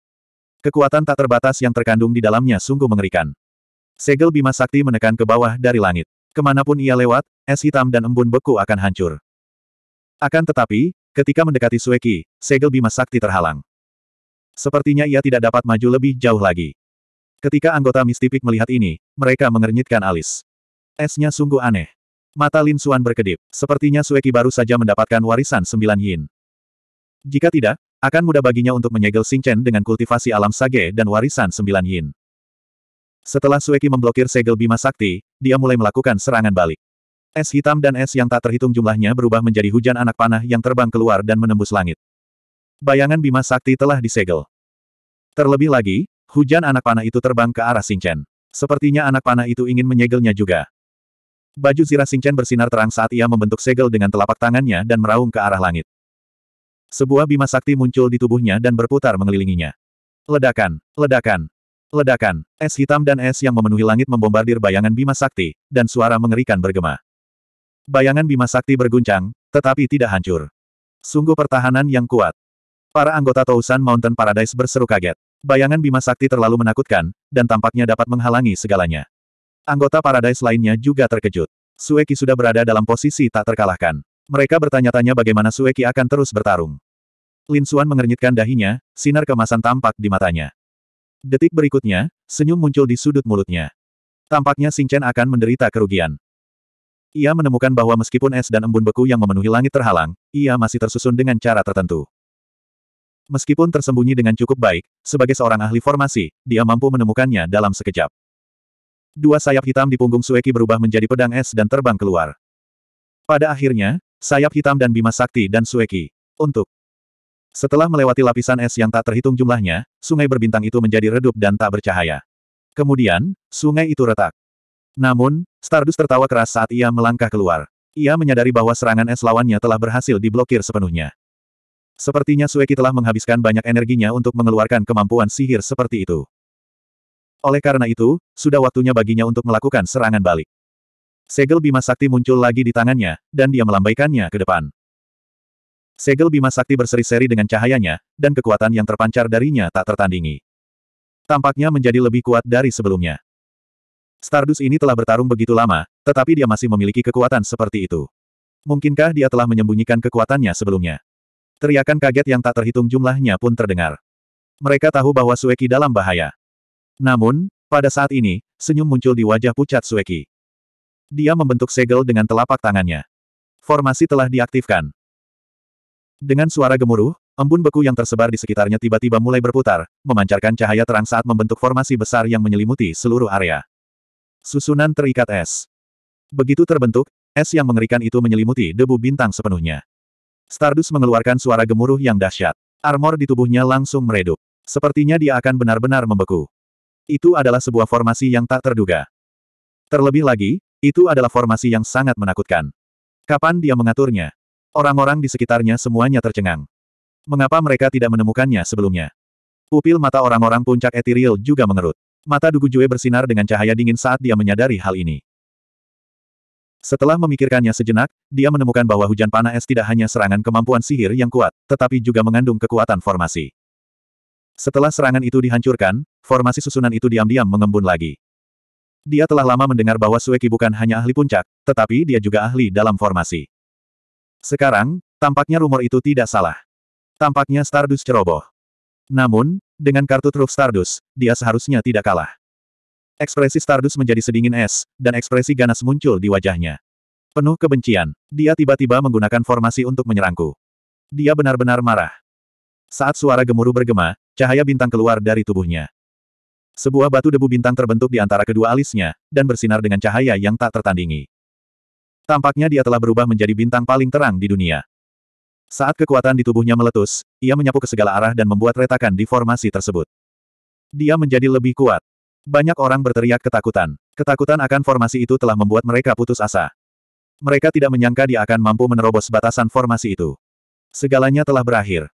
Kekuatan tak terbatas yang terkandung di dalamnya sungguh mengerikan. Segel Bima Sakti menekan ke bawah dari langit. Kemanapun ia lewat, es hitam dan embun beku akan hancur. Akan tetapi, Ketika mendekati Sueki, segel Bima Sakti terhalang. Sepertinya ia tidak dapat maju lebih jauh lagi. Ketika anggota mistipik melihat ini, mereka mengernyitkan alis. Esnya sungguh aneh. Mata Lin Suan berkedip, sepertinya Sueki baru saja mendapatkan warisan sembilan yin. Jika tidak, akan mudah baginya untuk menyegel Sing Chen dengan kultivasi alam sage dan warisan sembilan yin. Setelah Sueki memblokir segel Bima Sakti, dia mulai melakukan serangan balik. Es hitam dan es yang tak terhitung jumlahnya berubah menjadi hujan anak panah yang terbang keluar dan menembus langit. Bayangan Bima Sakti telah disegel. Terlebih lagi, hujan anak panah itu terbang ke arah Singchen. Sepertinya anak panah itu ingin menyegelnya juga. Baju zirah Singchen bersinar terang saat ia membentuk segel dengan telapak tangannya dan meraung ke arah langit. Sebuah bima sakti muncul di tubuhnya dan berputar mengelilinginya. Ledakan, ledakan, ledakan, es hitam dan es yang memenuhi langit membombardir bayangan bima sakti, dan suara mengerikan bergema. Bayangan Bima Sakti berguncang, tetapi tidak hancur. Sungguh pertahanan yang kuat. Para anggota Tousan Mountain Paradise berseru kaget. Bayangan Bima Sakti terlalu menakutkan, dan tampaknya dapat menghalangi segalanya. Anggota Paradise lainnya juga terkejut. Sueki sudah berada dalam posisi tak terkalahkan. Mereka bertanya-tanya bagaimana Sueki akan terus bertarung. Lin Suan mengernyitkan dahinya, sinar kemasan tampak di matanya. Detik berikutnya, senyum muncul di sudut mulutnya. Tampaknya Chen akan menderita kerugian. Ia menemukan bahwa meskipun es dan embun beku yang memenuhi langit terhalang, ia masih tersusun dengan cara tertentu. Meskipun tersembunyi dengan cukup baik, sebagai seorang ahli formasi, dia mampu menemukannya dalam sekejap. Dua sayap hitam di punggung Sueki berubah menjadi pedang es dan terbang keluar. Pada akhirnya, sayap hitam dan Bima Sakti dan Sueki. Untuk setelah melewati lapisan es yang tak terhitung jumlahnya, sungai berbintang itu menjadi redup dan tak bercahaya. Kemudian, sungai itu retak. Namun, Stardust tertawa keras saat ia melangkah keluar. Ia menyadari bahwa serangan es lawannya telah berhasil diblokir sepenuhnya. Sepertinya Sueki telah menghabiskan banyak energinya untuk mengeluarkan kemampuan sihir seperti itu. Oleh karena itu, sudah waktunya baginya untuk melakukan serangan balik. Segel Bima Sakti muncul lagi di tangannya, dan dia melambaikannya ke depan. Segel Bima Sakti berseri-seri dengan cahayanya, dan kekuatan yang terpancar darinya tak tertandingi. Tampaknya menjadi lebih kuat dari sebelumnya. Stardust ini telah bertarung begitu lama, tetapi dia masih memiliki kekuatan seperti itu. Mungkinkah dia telah menyembunyikan kekuatannya sebelumnya? Teriakan kaget yang tak terhitung jumlahnya pun terdengar. Mereka tahu bahwa Sueki dalam bahaya. Namun, pada saat ini, senyum muncul di wajah pucat Sueki. Dia membentuk segel dengan telapak tangannya. Formasi telah diaktifkan. Dengan suara gemuruh, embun beku yang tersebar di sekitarnya tiba-tiba mulai berputar, memancarkan cahaya terang saat membentuk formasi besar yang menyelimuti seluruh area susunan terikat es. Begitu terbentuk, es yang mengerikan itu menyelimuti debu bintang sepenuhnya. Stardust mengeluarkan suara gemuruh yang dahsyat. Armor di tubuhnya langsung meredup. Sepertinya dia akan benar-benar membeku. Itu adalah sebuah formasi yang tak terduga. Terlebih lagi, itu adalah formasi yang sangat menakutkan. Kapan dia mengaturnya? Orang-orang di sekitarnya semuanya tercengang. Mengapa mereka tidak menemukannya sebelumnya? Pupil mata orang-orang puncak etiril juga mengerut. Mata Dugu Jue bersinar dengan cahaya dingin saat dia menyadari hal ini. Setelah memikirkannya sejenak, dia menemukan bahwa hujan panah es tidak hanya serangan kemampuan sihir yang kuat, tetapi juga mengandung kekuatan formasi. Setelah serangan itu dihancurkan, formasi susunan itu diam-diam mengembun lagi. Dia telah lama mendengar bahwa Sueki bukan hanya ahli puncak, tetapi dia juga ahli dalam formasi. Sekarang, tampaknya rumor itu tidak salah. Tampaknya Stardust ceroboh. Namun, dengan kartu truf Stardust, dia seharusnya tidak kalah. Ekspresi Stardust menjadi sedingin es, dan ekspresi ganas muncul di wajahnya. Penuh kebencian, dia tiba-tiba menggunakan formasi untuk menyerangku. Dia benar-benar marah. Saat suara gemuruh bergema, cahaya bintang keluar dari tubuhnya. Sebuah batu debu bintang terbentuk di antara kedua alisnya, dan bersinar dengan cahaya yang tak tertandingi. Tampaknya dia telah berubah menjadi bintang paling terang di dunia. Saat kekuatan di tubuhnya meletus, ia menyapu ke segala arah dan membuat retakan di formasi tersebut. Dia menjadi lebih kuat. Banyak orang berteriak ketakutan. Ketakutan akan formasi itu telah membuat mereka putus asa. Mereka tidak menyangka dia akan mampu menerobos batasan formasi itu. Segalanya telah berakhir.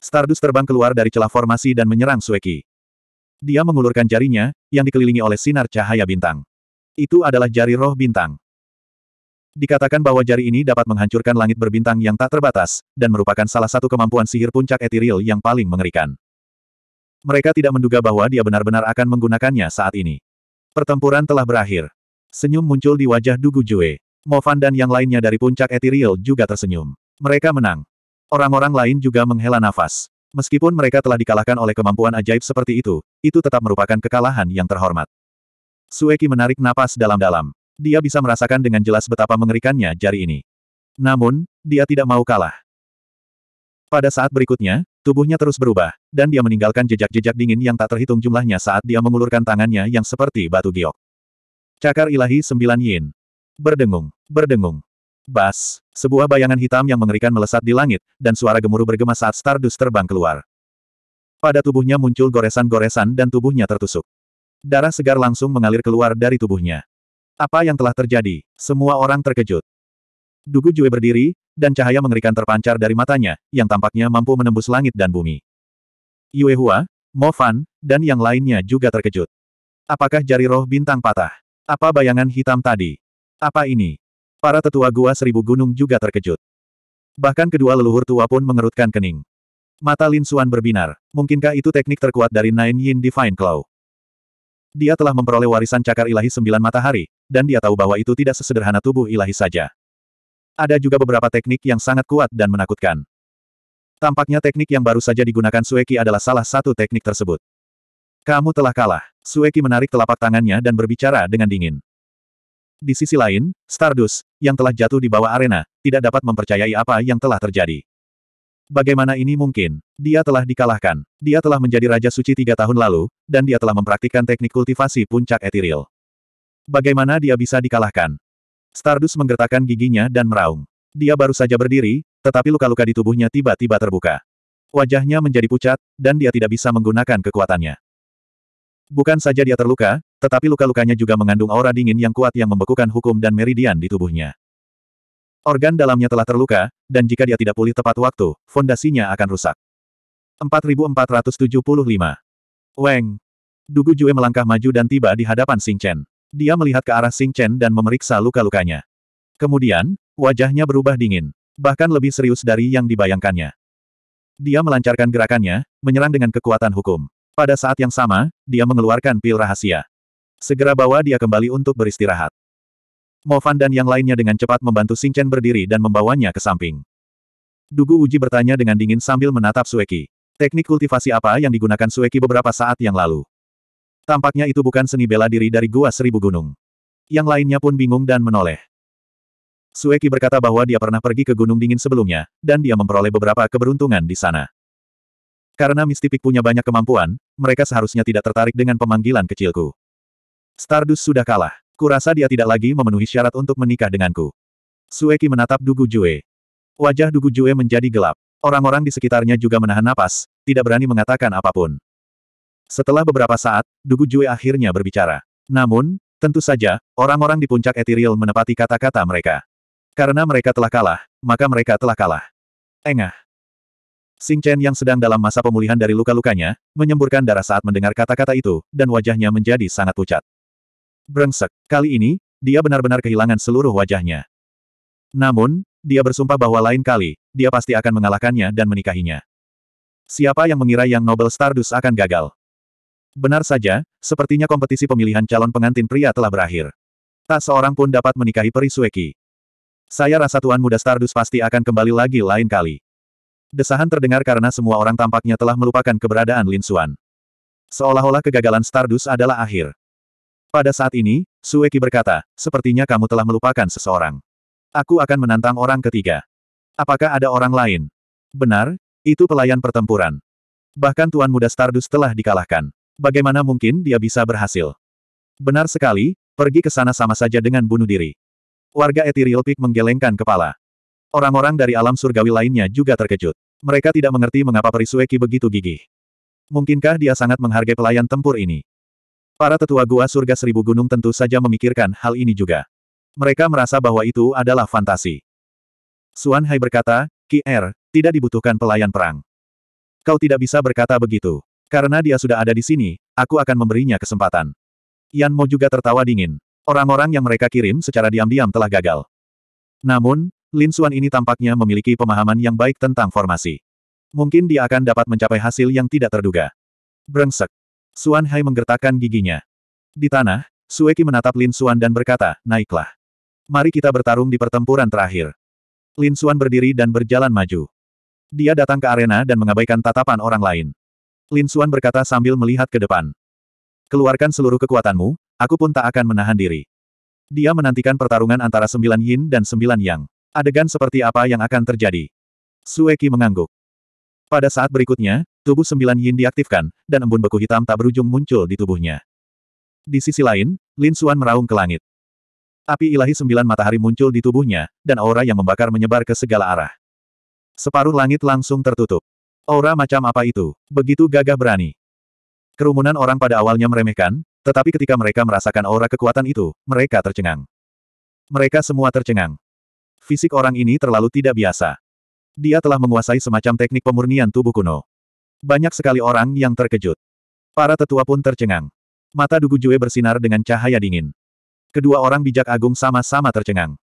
Stardust terbang keluar dari celah formasi dan menyerang Sueki. Dia mengulurkan jarinya, yang dikelilingi oleh sinar cahaya bintang. Itu adalah jari roh bintang. Dikatakan bahwa jari ini dapat menghancurkan langit berbintang yang tak terbatas, dan merupakan salah satu kemampuan sihir puncak etiril yang paling mengerikan. Mereka tidak menduga bahwa dia benar-benar akan menggunakannya saat ini. Pertempuran telah berakhir. Senyum muncul di wajah Dugu Jue. Fan dan yang lainnya dari puncak etiril juga tersenyum. Mereka menang. Orang-orang lain juga menghela nafas. Meskipun mereka telah dikalahkan oleh kemampuan ajaib seperti itu, itu tetap merupakan kekalahan yang terhormat. Sueki menarik napas dalam-dalam. Dia bisa merasakan dengan jelas betapa mengerikannya jari ini. Namun, dia tidak mau kalah. Pada saat berikutnya, tubuhnya terus berubah, dan dia meninggalkan jejak-jejak dingin yang tak terhitung jumlahnya saat dia mengulurkan tangannya yang seperti batu giok. Cakar ilahi sembilan yin. Berdengung, berdengung. Bas, sebuah bayangan hitam yang mengerikan melesat di langit, dan suara gemuruh bergema saat Stardust terbang keluar. Pada tubuhnya muncul goresan-goresan dan tubuhnya tertusuk. Darah segar langsung mengalir keluar dari tubuhnya. Apa yang telah terjadi? Semua orang terkejut. Dugu Jue berdiri, dan cahaya mengerikan terpancar dari matanya, yang tampaknya mampu menembus langit dan bumi. Yue Hua, Mo Fan, dan yang lainnya juga terkejut. Apakah jari roh bintang patah? Apa bayangan hitam tadi? Apa ini? Para tetua gua seribu gunung juga terkejut. Bahkan kedua leluhur tua pun mengerutkan kening. Mata Lin Xuan berbinar. Mungkinkah itu teknik terkuat dari Nine Yin Divine Claw? Dia telah memperoleh warisan cakar ilahi sembilan matahari, dan dia tahu bahwa itu tidak sesederhana tubuh ilahi saja. Ada juga beberapa teknik yang sangat kuat dan menakutkan. Tampaknya teknik yang baru saja digunakan Sueki adalah salah satu teknik tersebut. Kamu telah kalah. Sueki menarik telapak tangannya dan berbicara dengan dingin. Di sisi lain, Stardust, yang telah jatuh di bawah arena, tidak dapat mempercayai apa yang telah terjadi. Bagaimana ini mungkin? Dia telah dikalahkan. Dia telah menjadi Raja Suci tiga tahun lalu, dan dia telah mempraktikkan teknik kultivasi puncak etiril. Bagaimana dia bisa dikalahkan? Stardust menggertakkan giginya dan meraung. Dia baru saja berdiri, tetapi luka-luka di tubuhnya tiba-tiba terbuka. Wajahnya menjadi pucat, dan dia tidak bisa menggunakan kekuatannya. Bukan saja dia terluka, tetapi luka-lukanya juga mengandung aura dingin yang kuat yang membekukan hukum dan meridian di tubuhnya. Organ dalamnya telah terluka, dan jika dia tidak pulih tepat waktu, fondasinya akan rusak. 4475. Weng. Dugu Jue melangkah maju dan tiba di hadapan Sing Chen. Dia melihat ke arah Sing Chen dan memeriksa luka-lukanya. Kemudian, wajahnya berubah dingin. Bahkan lebih serius dari yang dibayangkannya. Dia melancarkan gerakannya, menyerang dengan kekuatan hukum. Pada saat yang sama, dia mengeluarkan pil rahasia. Segera bawa dia kembali untuk beristirahat. Mofan dan yang lainnya dengan cepat membantu Xingchen berdiri dan membawanya ke samping. Dugu Uji bertanya dengan dingin sambil menatap Sueki. Teknik kultivasi apa yang digunakan Sueki beberapa saat yang lalu? Tampaknya itu bukan seni bela diri dari Gua Seribu Gunung. Yang lainnya pun bingung dan menoleh. Sueki berkata bahwa dia pernah pergi ke Gunung Dingin sebelumnya, dan dia memperoleh beberapa keberuntungan di sana. Karena Mistipik punya banyak kemampuan, mereka seharusnya tidak tertarik dengan pemanggilan kecilku. Stardust sudah kalah. Kurasa dia tidak lagi memenuhi syarat untuk menikah denganku. Sueki menatap Dugu Jue. Wajah Dugu Jue menjadi gelap. Orang-orang di sekitarnya juga menahan napas, tidak berani mengatakan apapun. Setelah beberapa saat, Dugu Jue akhirnya berbicara. Namun, tentu saja, orang-orang di puncak Ethereal menepati kata-kata mereka. Karena mereka telah kalah, maka mereka telah kalah. Engah. Sing Chen yang sedang dalam masa pemulihan dari luka-lukanya, menyemburkan darah saat mendengar kata-kata itu, dan wajahnya menjadi sangat pucat. Brengsek. Kali ini, dia benar-benar kehilangan seluruh wajahnya. Namun, dia bersumpah bahwa lain kali, dia pasti akan mengalahkannya dan menikahinya. Siapa yang mengira yang Nobel Stardust akan gagal? Benar saja, sepertinya kompetisi pemilihan calon pengantin pria telah berakhir. Tak seorang pun dapat menikahi peri Sueki. Saya rasa tuan muda Stardust pasti akan kembali lagi lain kali. Desahan terdengar karena semua orang tampaknya telah melupakan keberadaan Lin Suan. Seolah-olah kegagalan Stardust adalah akhir. Pada saat ini, Sueki berkata, sepertinya kamu telah melupakan seseorang. Aku akan menantang orang ketiga. Apakah ada orang lain? Benar, itu pelayan pertempuran. Bahkan Tuan Muda Stardust telah dikalahkan. Bagaimana mungkin dia bisa berhasil? Benar sekali, pergi ke sana sama saja dengan bunuh diri. Warga Ethereal Peak menggelengkan kepala. Orang-orang dari alam surgawi lainnya juga terkejut. Mereka tidak mengerti mengapa Perisueki begitu gigih. Mungkinkah dia sangat menghargai pelayan tempur ini? Para tetua gua surga seribu gunung tentu saja memikirkan hal ini juga. Mereka merasa bahwa itu adalah fantasi. Suan Hai berkata, Ki Er, tidak dibutuhkan pelayan perang. Kau tidak bisa berkata begitu. Karena dia sudah ada di sini, aku akan memberinya kesempatan. Yan Mo juga tertawa dingin. Orang-orang yang mereka kirim secara diam-diam telah gagal. Namun, Lin Suan ini tampaknya memiliki pemahaman yang baik tentang formasi. Mungkin dia akan dapat mencapai hasil yang tidak terduga. Brengsek. Suan Hai menggertakkan giginya. Di tanah, Sueki menatap Lin Suan dan berkata, naiklah. Mari kita bertarung di pertempuran terakhir. Lin Suan berdiri dan berjalan maju. Dia datang ke arena dan mengabaikan tatapan orang lain. Lin Suan berkata sambil melihat ke depan. Keluarkan seluruh kekuatanmu, aku pun tak akan menahan diri. Dia menantikan pertarungan antara sembilan yin dan sembilan yang. Adegan seperti apa yang akan terjadi? Sueki mengangguk. Pada saat berikutnya, tubuh sembilan yin diaktifkan, dan embun beku hitam tak berujung muncul di tubuhnya. Di sisi lain, Lin Suan meraung ke langit. Api ilahi sembilan matahari muncul di tubuhnya, dan aura yang membakar menyebar ke segala arah. Separuh langit langsung tertutup. Aura macam apa itu? Begitu gagah berani. Kerumunan orang pada awalnya meremehkan, tetapi ketika mereka merasakan aura kekuatan itu, mereka tercengang. Mereka semua tercengang. Fisik orang ini terlalu tidak biasa. Dia telah menguasai semacam teknik pemurnian tubuh kuno. Banyak sekali orang yang terkejut. Para tetua pun tercengang. Mata Dugu Jue bersinar dengan cahaya dingin. Kedua orang bijak agung sama-sama tercengang.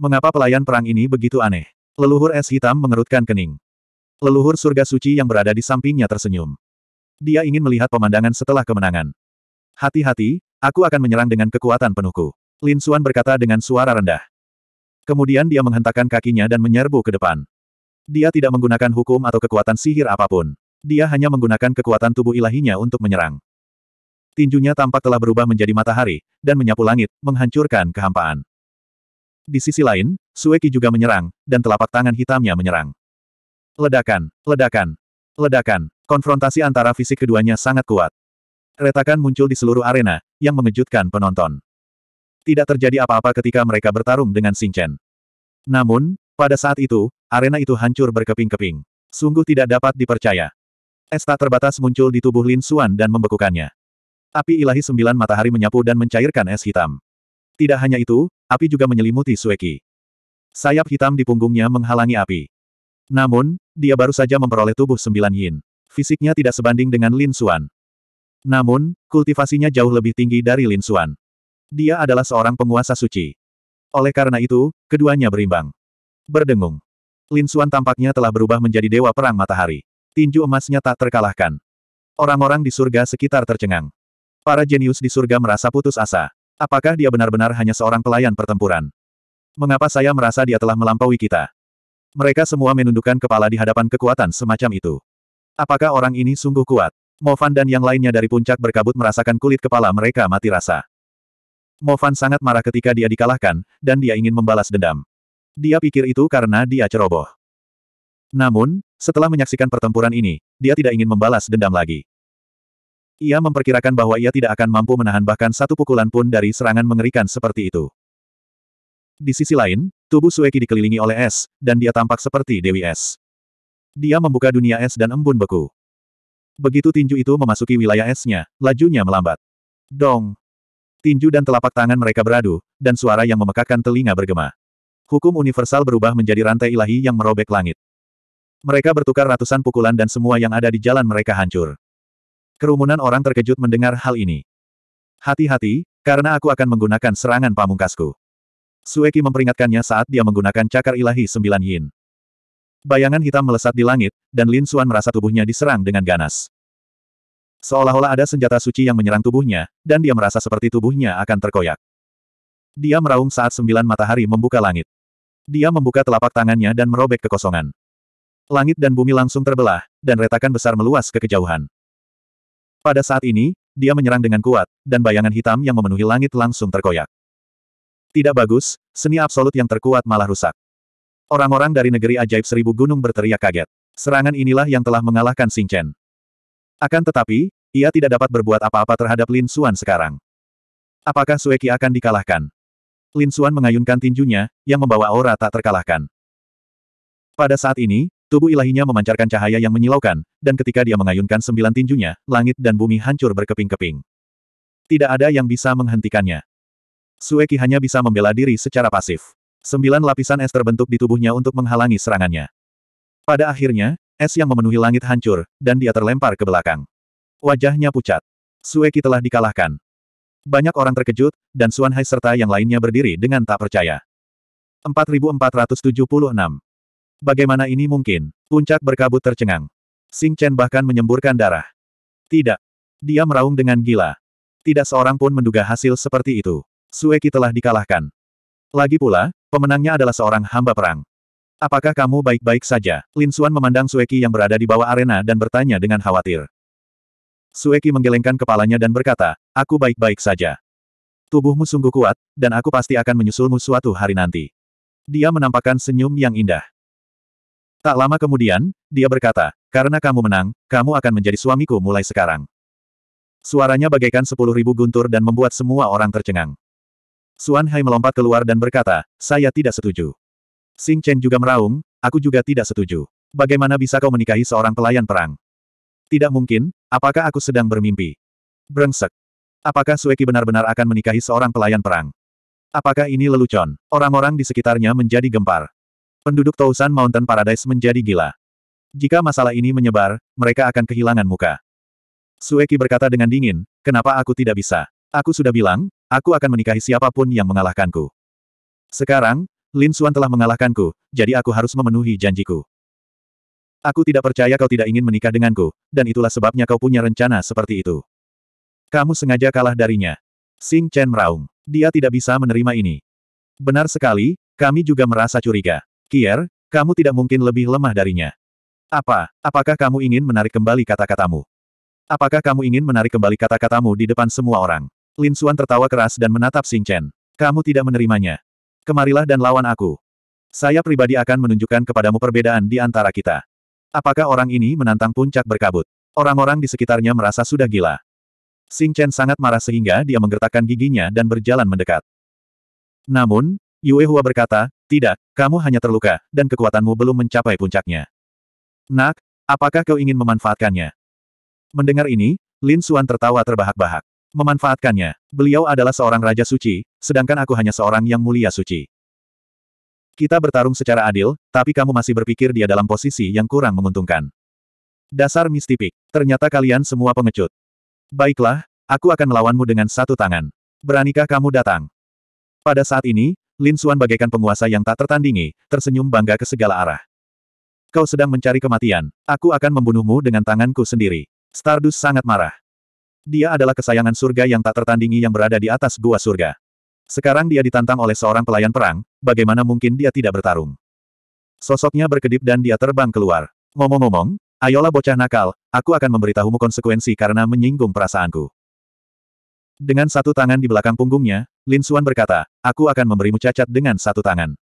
Mengapa pelayan perang ini begitu aneh? Leluhur es hitam mengerutkan kening. Leluhur surga suci yang berada di sampingnya tersenyum. Dia ingin melihat pemandangan setelah kemenangan. Hati-hati, aku akan menyerang dengan kekuatan penuhku. Lin Xuan berkata dengan suara rendah. Kemudian dia menghentakkan kakinya dan menyerbu ke depan. Dia tidak menggunakan hukum atau kekuatan sihir apapun. Dia hanya menggunakan kekuatan tubuh ilahinya untuk menyerang. Tinjunya tampak telah berubah menjadi matahari, dan menyapu langit, menghancurkan kehampaan. Di sisi lain, Sueki juga menyerang, dan telapak tangan hitamnya menyerang. Ledakan, ledakan, ledakan, konfrontasi antara fisik keduanya sangat kuat. Retakan muncul di seluruh arena, yang mengejutkan penonton. Tidak terjadi apa-apa ketika mereka bertarung dengan Sinchen. Chen. Namun, pada saat itu, arena itu hancur berkeping-keping. Sungguh tidak dapat dipercaya. Esta terbatas muncul di tubuh Lin Suan dan membekukannya. Api ilahi sembilan matahari menyapu dan mencairkan es hitam. Tidak hanya itu, api juga menyelimuti Sueki. Sayap hitam di punggungnya menghalangi api. Namun, dia baru saja memperoleh tubuh sembilan yin. Fisiknya tidak sebanding dengan Lin Suan. Namun, kultivasinya jauh lebih tinggi dari Lin Suan. Dia adalah seorang penguasa suci. Oleh karena itu, keduanya berimbang. Berdengung. Lin Xuan tampaknya telah berubah menjadi dewa perang matahari. Tinju emasnya tak terkalahkan. Orang-orang di surga sekitar tercengang. Para jenius di surga merasa putus asa. Apakah dia benar-benar hanya seorang pelayan pertempuran? Mengapa saya merasa dia telah melampaui kita? Mereka semua menundukkan kepala di hadapan kekuatan semacam itu. Apakah orang ini sungguh kuat? Mo Fan dan yang lainnya dari puncak berkabut merasakan kulit kepala mereka mati rasa. Mo Fan sangat marah ketika dia dikalahkan, dan dia ingin membalas dendam. Dia pikir itu karena dia ceroboh. Namun, setelah menyaksikan pertempuran ini, dia tidak ingin membalas dendam lagi. Ia memperkirakan bahwa ia tidak akan mampu menahan bahkan satu pukulan pun dari serangan mengerikan seperti itu. Di sisi lain, tubuh Sueki dikelilingi oleh es, dan dia tampak seperti Dewi Es. Dia membuka dunia es dan embun beku. Begitu tinju itu memasuki wilayah esnya, lajunya melambat. Dong! Tinju dan telapak tangan mereka beradu, dan suara yang memekakkan telinga bergema. Hukum universal berubah menjadi rantai ilahi yang merobek langit. Mereka bertukar ratusan pukulan dan semua yang ada di jalan mereka hancur. Kerumunan orang terkejut mendengar hal ini. Hati-hati, karena aku akan menggunakan serangan pamungkasku. Sueki memperingatkannya saat dia menggunakan cakar ilahi sembilan yin. Bayangan hitam melesat di langit, dan Lin Suan merasa tubuhnya diserang dengan ganas. Seolah-olah ada senjata suci yang menyerang tubuhnya, dan dia merasa seperti tubuhnya akan terkoyak. Dia meraung saat sembilan matahari membuka langit. Dia membuka telapak tangannya dan merobek kekosongan. Langit dan bumi langsung terbelah, dan retakan besar meluas ke kejauhan. Pada saat ini, dia menyerang dengan kuat, dan bayangan hitam yang memenuhi langit langsung terkoyak. Tidak bagus, seni absolut yang terkuat malah rusak. Orang-orang dari negeri ajaib seribu gunung berteriak kaget. Serangan inilah yang telah mengalahkan Xing Chen. Akan tetapi, ia tidak dapat berbuat apa-apa terhadap Lin Xuan sekarang. Apakah Sueki akan dikalahkan? Lin Suan mengayunkan tinjunya, yang membawa aura tak terkalahkan. Pada saat ini, tubuh ilahinya memancarkan cahaya yang menyilaukan, dan ketika dia mengayunkan sembilan tinjunya, langit dan bumi hancur berkeping-keping. Tidak ada yang bisa menghentikannya. Sueki hanya bisa membela diri secara pasif. Sembilan lapisan es terbentuk di tubuhnya untuk menghalangi serangannya. Pada akhirnya, es yang memenuhi langit hancur, dan dia terlempar ke belakang. Wajahnya pucat. Sueki telah dikalahkan. Banyak orang terkejut, dan Suan Hai serta yang lainnya berdiri dengan tak percaya. 4476. Bagaimana ini mungkin? Puncak berkabut tercengang. Sing Chen bahkan menyemburkan darah. Tidak. Dia meraung dengan gila. Tidak seorang pun menduga hasil seperti itu. Sueki telah dikalahkan. Lagi pula, pemenangnya adalah seorang hamba perang. Apakah kamu baik-baik saja? Lin Suan memandang Sueki yang berada di bawah arena dan bertanya dengan khawatir. Sueki menggelengkan kepalanya dan berkata, aku baik-baik saja. Tubuhmu sungguh kuat, dan aku pasti akan menyusulmu suatu hari nanti. Dia menampakkan senyum yang indah. Tak lama kemudian, dia berkata, karena kamu menang, kamu akan menjadi suamiku mulai sekarang. Suaranya bagaikan sepuluh ribu guntur dan membuat semua orang tercengang. Suan Hai melompat keluar dan berkata, saya tidak setuju. Sing Chen juga meraung, aku juga tidak setuju. Bagaimana bisa kau menikahi seorang pelayan perang? tidak mungkin, apakah aku sedang bermimpi? Brengsek. Apakah Sueki benar-benar akan menikahi seorang pelayan perang? Apakah ini lelucon? Orang-orang di sekitarnya menjadi gempar. Penduduk Tousan Mountain Paradise menjadi gila. Jika masalah ini menyebar, mereka akan kehilangan muka. Sueki berkata dengan dingin, kenapa aku tidak bisa? Aku sudah bilang, aku akan menikahi siapapun yang mengalahkanku. Sekarang, Lin Suan telah mengalahkanku, jadi aku harus memenuhi janjiku. Aku tidak percaya kau tidak ingin menikah denganku, dan itulah sebabnya kau punya rencana seperti itu. Kamu sengaja kalah darinya. Sing Chen meraung. Dia tidak bisa menerima ini. Benar sekali, kami juga merasa curiga. Kier, kamu tidak mungkin lebih lemah darinya. Apa, apakah kamu ingin menarik kembali kata-katamu? Apakah kamu ingin menarik kembali kata-katamu di depan semua orang? Lin Xuan tertawa keras dan menatap Sing Chen. Kamu tidak menerimanya. Kemarilah dan lawan aku. Saya pribadi akan menunjukkan kepadamu perbedaan di antara kita. Apakah orang ini menantang puncak berkabut? Orang-orang di sekitarnya merasa sudah gila. Sing Chen sangat marah sehingga dia menggertakkan giginya dan berjalan mendekat. Namun, Yue Hua berkata, tidak, kamu hanya terluka, dan kekuatanmu belum mencapai puncaknya. Nak, apakah kau ingin memanfaatkannya? Mendengar ini, Lin Xuan tertawa terbahak-bahak. Memanfaatkannya, beliau adalah seorang raja suci, sedangkan aku hanya seorang yang mulia suci. Kita bertarung secara adil, tapi kamu masih berpikir dia dalam posisi yang kurang menguntungkan. Dasar mistipik, ternyata kalian semua pengecut. Baiklah, aku akan melawanmu dengan satu tangan. Beranikah kamu datang? Pada saat ini, Lin Suan bagaikan penguasa yang tak tertandingi, tersenyum bangga ke segala arah. Kau sedang mencari kematian, aku akan membunuhmu dengan tanganku sendiri. Stardust sangat marah. Dia adalah kesayangan surga yang tak tertandingi yang berada di atas gua surga. Sekarang dia ditantang oleh seorang pelayan perang, bagaimana mungkin dia tidak bertarung? Sosoknya berkedip dan dia terbang keluar. Ngomong-ngomong, ayolah bocah nakal, aku akan memberitahumu konsekuensi karena menyinggung perasaanku. Dengan satu tangan di belakang punggungnya, Lin Suan berkata, aku akan memberimu cacat dengan satu tangan.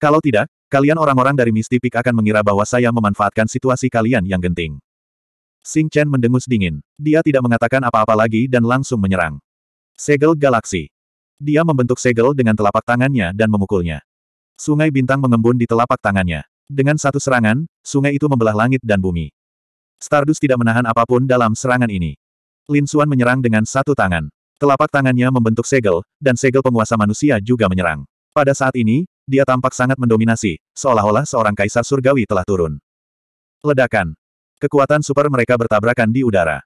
Kalau tidak, kalian orang-orang dari Mistipik akan mengira bahwa saya memanfaatkan situasi kalian yang genting. Sing Chen mendengus dingin. Dia tidak mengatakan apa-apa lagi dan langsung menyerang. Segel Galaksi. Dia membentuk segel dengan telapak tangannya dan memukulnya. Sungai bintang mengembun di telapak tangannya. Dengan satu serangan, sungai itu membelah langit dan bumi. Stardust tidak menahan apapun dalam serangan ini. Lin Xuan menyerang dengan satu tangan. Telapak tangannya membentuk segel, dan segel penguasa manusia juga menyerang. Pada saat ini, dia tampak sangat mendominasi, seolah-olah seorang kaisar surgawi telah turun. Ledakan. Kekuatan super mereka bertabrakan di udara.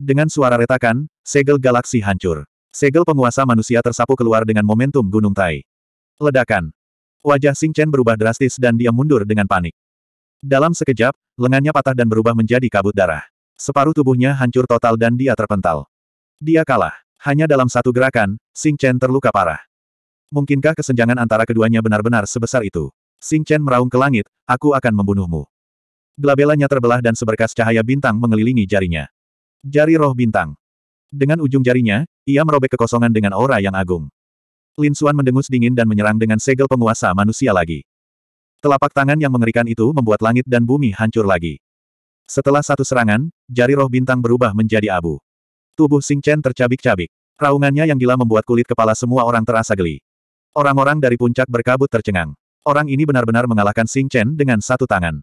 Dengan suara retakan, segel galaksi hancur. Segel penguasa manusia tersapu keluar dengan momentum gunung tai. Ledakan. Wajah Sing Chen berubah drastis dan dia mundur dengan panik. Dalam sekejap, lengannya patah dan berubah menjadi kabut darah. Separuh tubuhnya hancur total dan dia terpental. Dia kalah. Hanya dalam satu gerakan, Sing Chen terluka parah. Mungkinkah kesenjangan antara keduanya benar-benar sebesar itu? Sing Chen meraung ke langit, aku akan membunuhmu. Glabelanya terbelah dan seberkas cahaya bintang mengelilingi jarinya. Jari roh bintang. Dengan ujung jarinya, ia merobek kekosongan dengan aura yang agung. Lin Xuan mendengus dingin dan menyerang dengan segel penguasa manusia lagi. Telapak tangan yang mengerikan itu membuat langit dan bumi hancur lagi. Setelah satu serangan, jari roh bintang berubah menjadi abu. Tubuh Sing Chen tercabik-cabik. Raungannya yang gila membuat kulit kepala semua orang terasa geli. Orang-orang dari puncak berkabut tercengang. Orang ini benar-benar mengalahkan Sing Chen dengan satu tangan.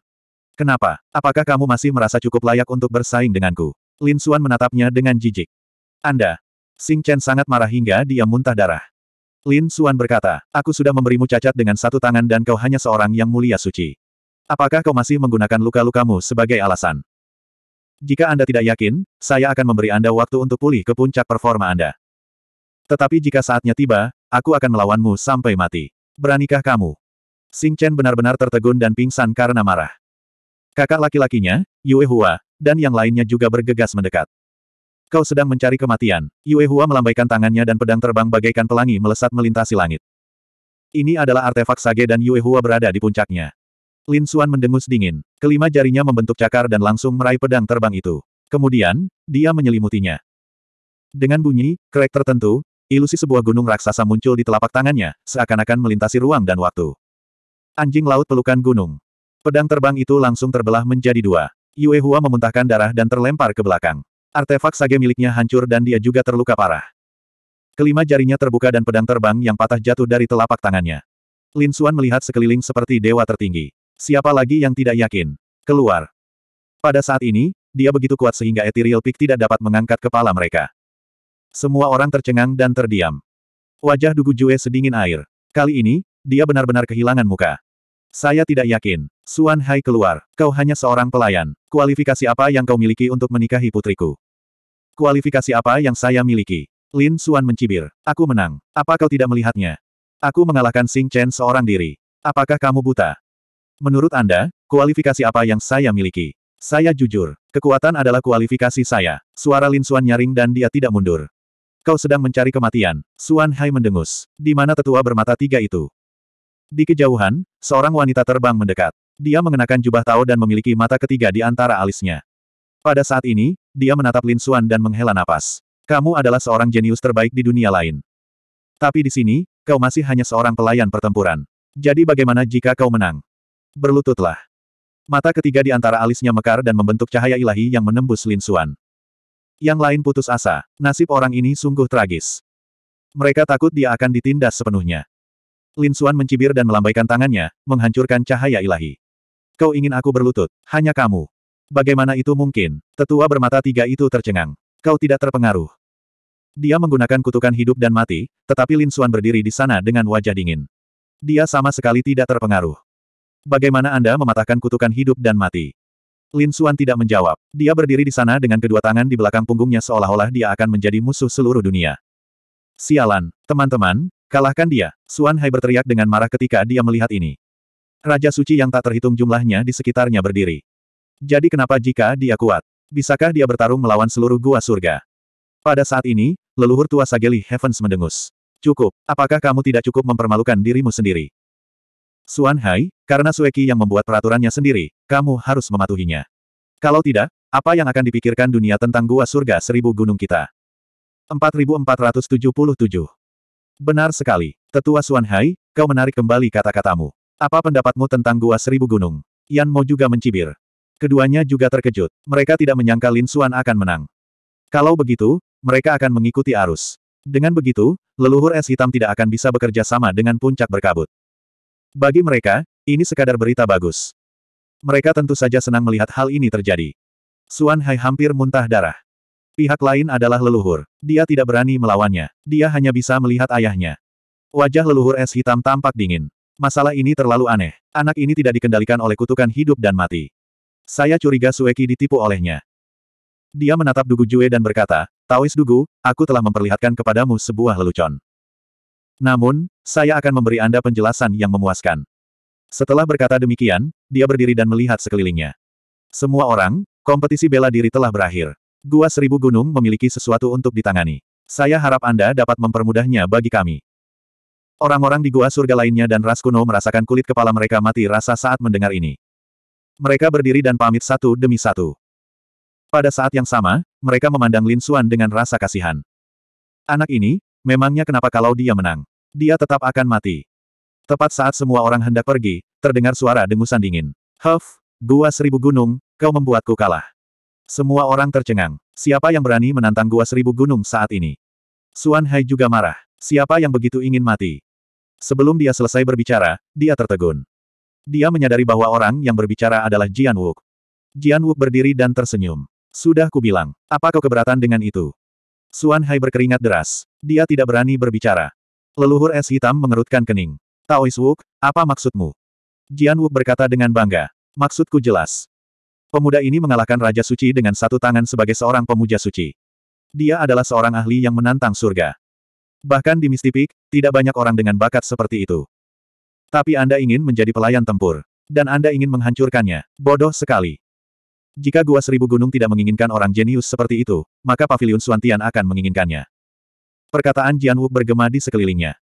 Kenapa? Apakah kamu masih merasa cukup layak untuk bersaing denganku? Lin Xuan menatapnya dengan jijik. Anda, Sing Chen sangat marah hingga dia muntah darah. Lin Suan berkata, aku sudah memberimu cacat dengan satu tangan dan kau hanya seorang yang mulia suci. Apakah kau masih menggunakan luka-lukamu sebagai alasan? Jika Anda tidak yakin, saya akan memberi Anda waktu untuk pulih ke puncak performa Anda. Tetapi jika saatnya tiba, aku akan melawanmu sampai mati. Beranikah kamu? Sing Chen benar-benar tertegun dan pingsan karena marah. Kakak laki-lakinya, Yue Hua, dan yang lainnya juga bergegas mendekat. Kau sedang mencari kematian. Yue Hua melambaikan tangannya dan pedang terbang bagaikan pelangi melesat melintasi langit. Ini adalah artefak Sage dan Yue Hua berada di puncaknya. Lin Xuan mendengus dingin. Kelima jarinya membentuk cakar dan langsung meraih pedang terbang itu. Kemudian, dia menyelimutinya. Dengan bunyi, krek tertentu, ilusi sebuah gunung raksasa muncul di telapak tangannya, seakan-akan melintasi ruang dan waktu. Anjing laut pelukan gunung. Pedang terbang itu langsung terbelah menjadi dua. Yue Hua memuntahkan darah dan terlempar ke belakang. Artefak sage miliknya hancur dan dia juga terluka parah. Kelima jarinya terbuka dan pedang terbang yang patah jatuh dari telapak tangannya. Lin Xuan melihat sekeliling seperti dewa tertinggi. Siapa lagi yang tidak yakin? Keluar. Pada saat ini, dia begitu kuat sehingga Ethereal Peak tidak dapat mengangkat kepala mereka. Semua orang tercengang dan terdiam. Wajah Dugu Jue sedingin air. Kali ini, dia benar-benar kehilangan muka. Saya tidak yakin. Suan Hai keluar. Kau hanya seorang pelayan. Kualifikasi apa yang kau miliki untuk menikahi putriku? Kualifikasi apa yang saya miliki? Lin Suan mencibir. Aku menang. Apa kau tidak melihatnya? Aku mengalahkan Sing Chen seorang diri. Apakah kamu buta? Menurut Anda, kualifikasi apa yang saya miliki? Saya jujur. Kekuatan adalah kualifikasi saya. Suara Lin Suan nyaring dan dia tidak mundur. Kau sedang mencari kematian. Suan Hai mendengus. Di mana tetua bermata tiga itu? Di kejauhan, seorang wanita terbang mendekat. Dia mengenakan jubah tao dan memiliki mata ketiga di antara alisnya. Pada saat ini, dia menatap Lin Xuan dan menghela napas. Kamu adalah seorang jenius terbaik di dunia lain. Tapi di sini, kau masih hanya seorang pelayan pertempuran. Jadi bagaimana jika kau menang? Berlututlah. Mata ketiga di antara alisnya mekar dan membentuk cahaya ilahi yang menembus Lin Xuan. Yang lain putus asa. Nasib orang ini sungguh tragis. Mereka takut dia akan ditindas sepenuhnya. Lin Xuan mencibir dan melambaikan tangannya, menghancurkan cahaya ilahi. Kau ingin aku berlutut, hanya kamu. Bagaimana itu mungkin? Tetua bermata tiga itu tercengang. Kau tidak terpengaruh. Dia menggunakan kutukan hidup dan mati, tetapi Lin Suan berdiri di sana dengan wajah dingin. Dia sama sekali tidak terpengaruh. Bagaimana Anda mematahkan kutukan hidup dan mati? Lin Suan tidak menjawab. Dia berdiri di sana dengan kedua tangan di belakang punggungnya seolah-olah dia akan menjadi musuh seluruh dunia. Sialan, teman-teman, kalahkan dia. Suan Hai berteriak dengan marah ketika dia melihat ini. Raja suci yang tak terhitung jumlahnya di sekitarnya berdiri. Jadi kenapa jika dia kuat? Bisakah dia bertarung melawan seluruh gua surga? Pada saat ini, leluhur tua Sageli Heavens mendengus. Cukup, apakah kamu tidak cukup mempermalukan dirimu sendiri? Suan Hai, karena Sueki yang membuat peraturannya sendiri, kamu harus mematuhinya. Kalau tidak, apa yang akan dipikirkan dunia tentang gua surga seribu gunung kita? 4477 Benar sekali, tetua Suan Hai, kau menarik kembali kata-katamu. Apa pendapatmu tentang gua seribu gunung? Yan Mo juga mencibir. Keduanya juga terkejut. Mereka tidak menyangka Lin Xuan akan menang. Kalau begitu, mereka akan mengikuti arus. Dengan begitu, leluhur es hitam tidak akan bisa bekerja sama dengan puncak berkabut. Bagi mereka, ini sekadar berita bagus. Mereka tentu saja senang melihat hal ini terjadi. Xuan Hai hampir muntah darah. Pihak lain adalah leluhur. Dia tidak berani melawannya. Dia hanya bisa melihat ayahnya. Wajah leluhur es hitam tampak dingin. Masalah ini terlalu aneh. Anak ini tidak dikendalikan oleh kutukan hidup dan mati. Saya curiga Sueki ditipu olehnya. Dia menatap Dugu Jue dan berkata, Taois Dugu, aku telah memperlihatkan kepadamu sebuah lelucon. Namun, saya akan memberi Anda penjelasan yang memuaskan. Setelah berkata demikian, dia berdiri dan melihat sekelilingnya. Semua orang, kompetisi bela diri telah berakhir. Gua Seribu Gunung memiliki sesuatu untuk ditangani. Saya harap Anda dapat mempermudahnya bagi kami. Orang-orang di gua surga lainnya dan ras kuno merasakan kulit kepala mereka mati rasa saat mendengar ini. Mereka berdiri dan pamit satu demi satu. Pada saat yang sama, mereka memandang Lin Xuan dengan rasa kasihan. Anak ini, memangnya kenapa kalau dia menang? Dia tetap akan mati. Tepat saat semua orang hendak pergi, terdengar suara dengusan dingin. Huff, gua seribu gunung, kau membuatku kalah. Semua orang tercengang. Siapa yang berani menantang gua seribu gunung saat ini? Suan Hai juga marah. Siapa yang begitu ingin mati? Sebelum dia selesai berbicara, dia tertegun. Dia menyadari bahwa orang yang berbicara adalah Jian Wuk. Jian Wuk berdiri dan tersenyum. Sudah kubilang, apa kau keberatan dengan itu? Suan Hai berkeringat deras. Dia tidak berani berbicara. Leluhur es hitam mengerutkan kening. Taois Wuk, apa maksudmu? Jian Wuk berkata dengan bangga. Maksudku jelas. Pemuda ini mengalahkan Raja Suci dengan satu tangan sebagai seorang pemuja suci. Dia adalah seorang ahli yang menantang surga. Bahkan di Mistipik, tidak banyak orang dengan bakat seperti itu. Tapi Anda ingin menjadi pelayan tempur. Dan Anda ingin menghancurkannya. Bodoh sekali. Jika Gua Seribu Gunung tidak menginginkan orang jenius seperti itu, maka Paviliun Suantian akan menginginkannya. Perkataan Jian Wu bergema di sekelilingnya.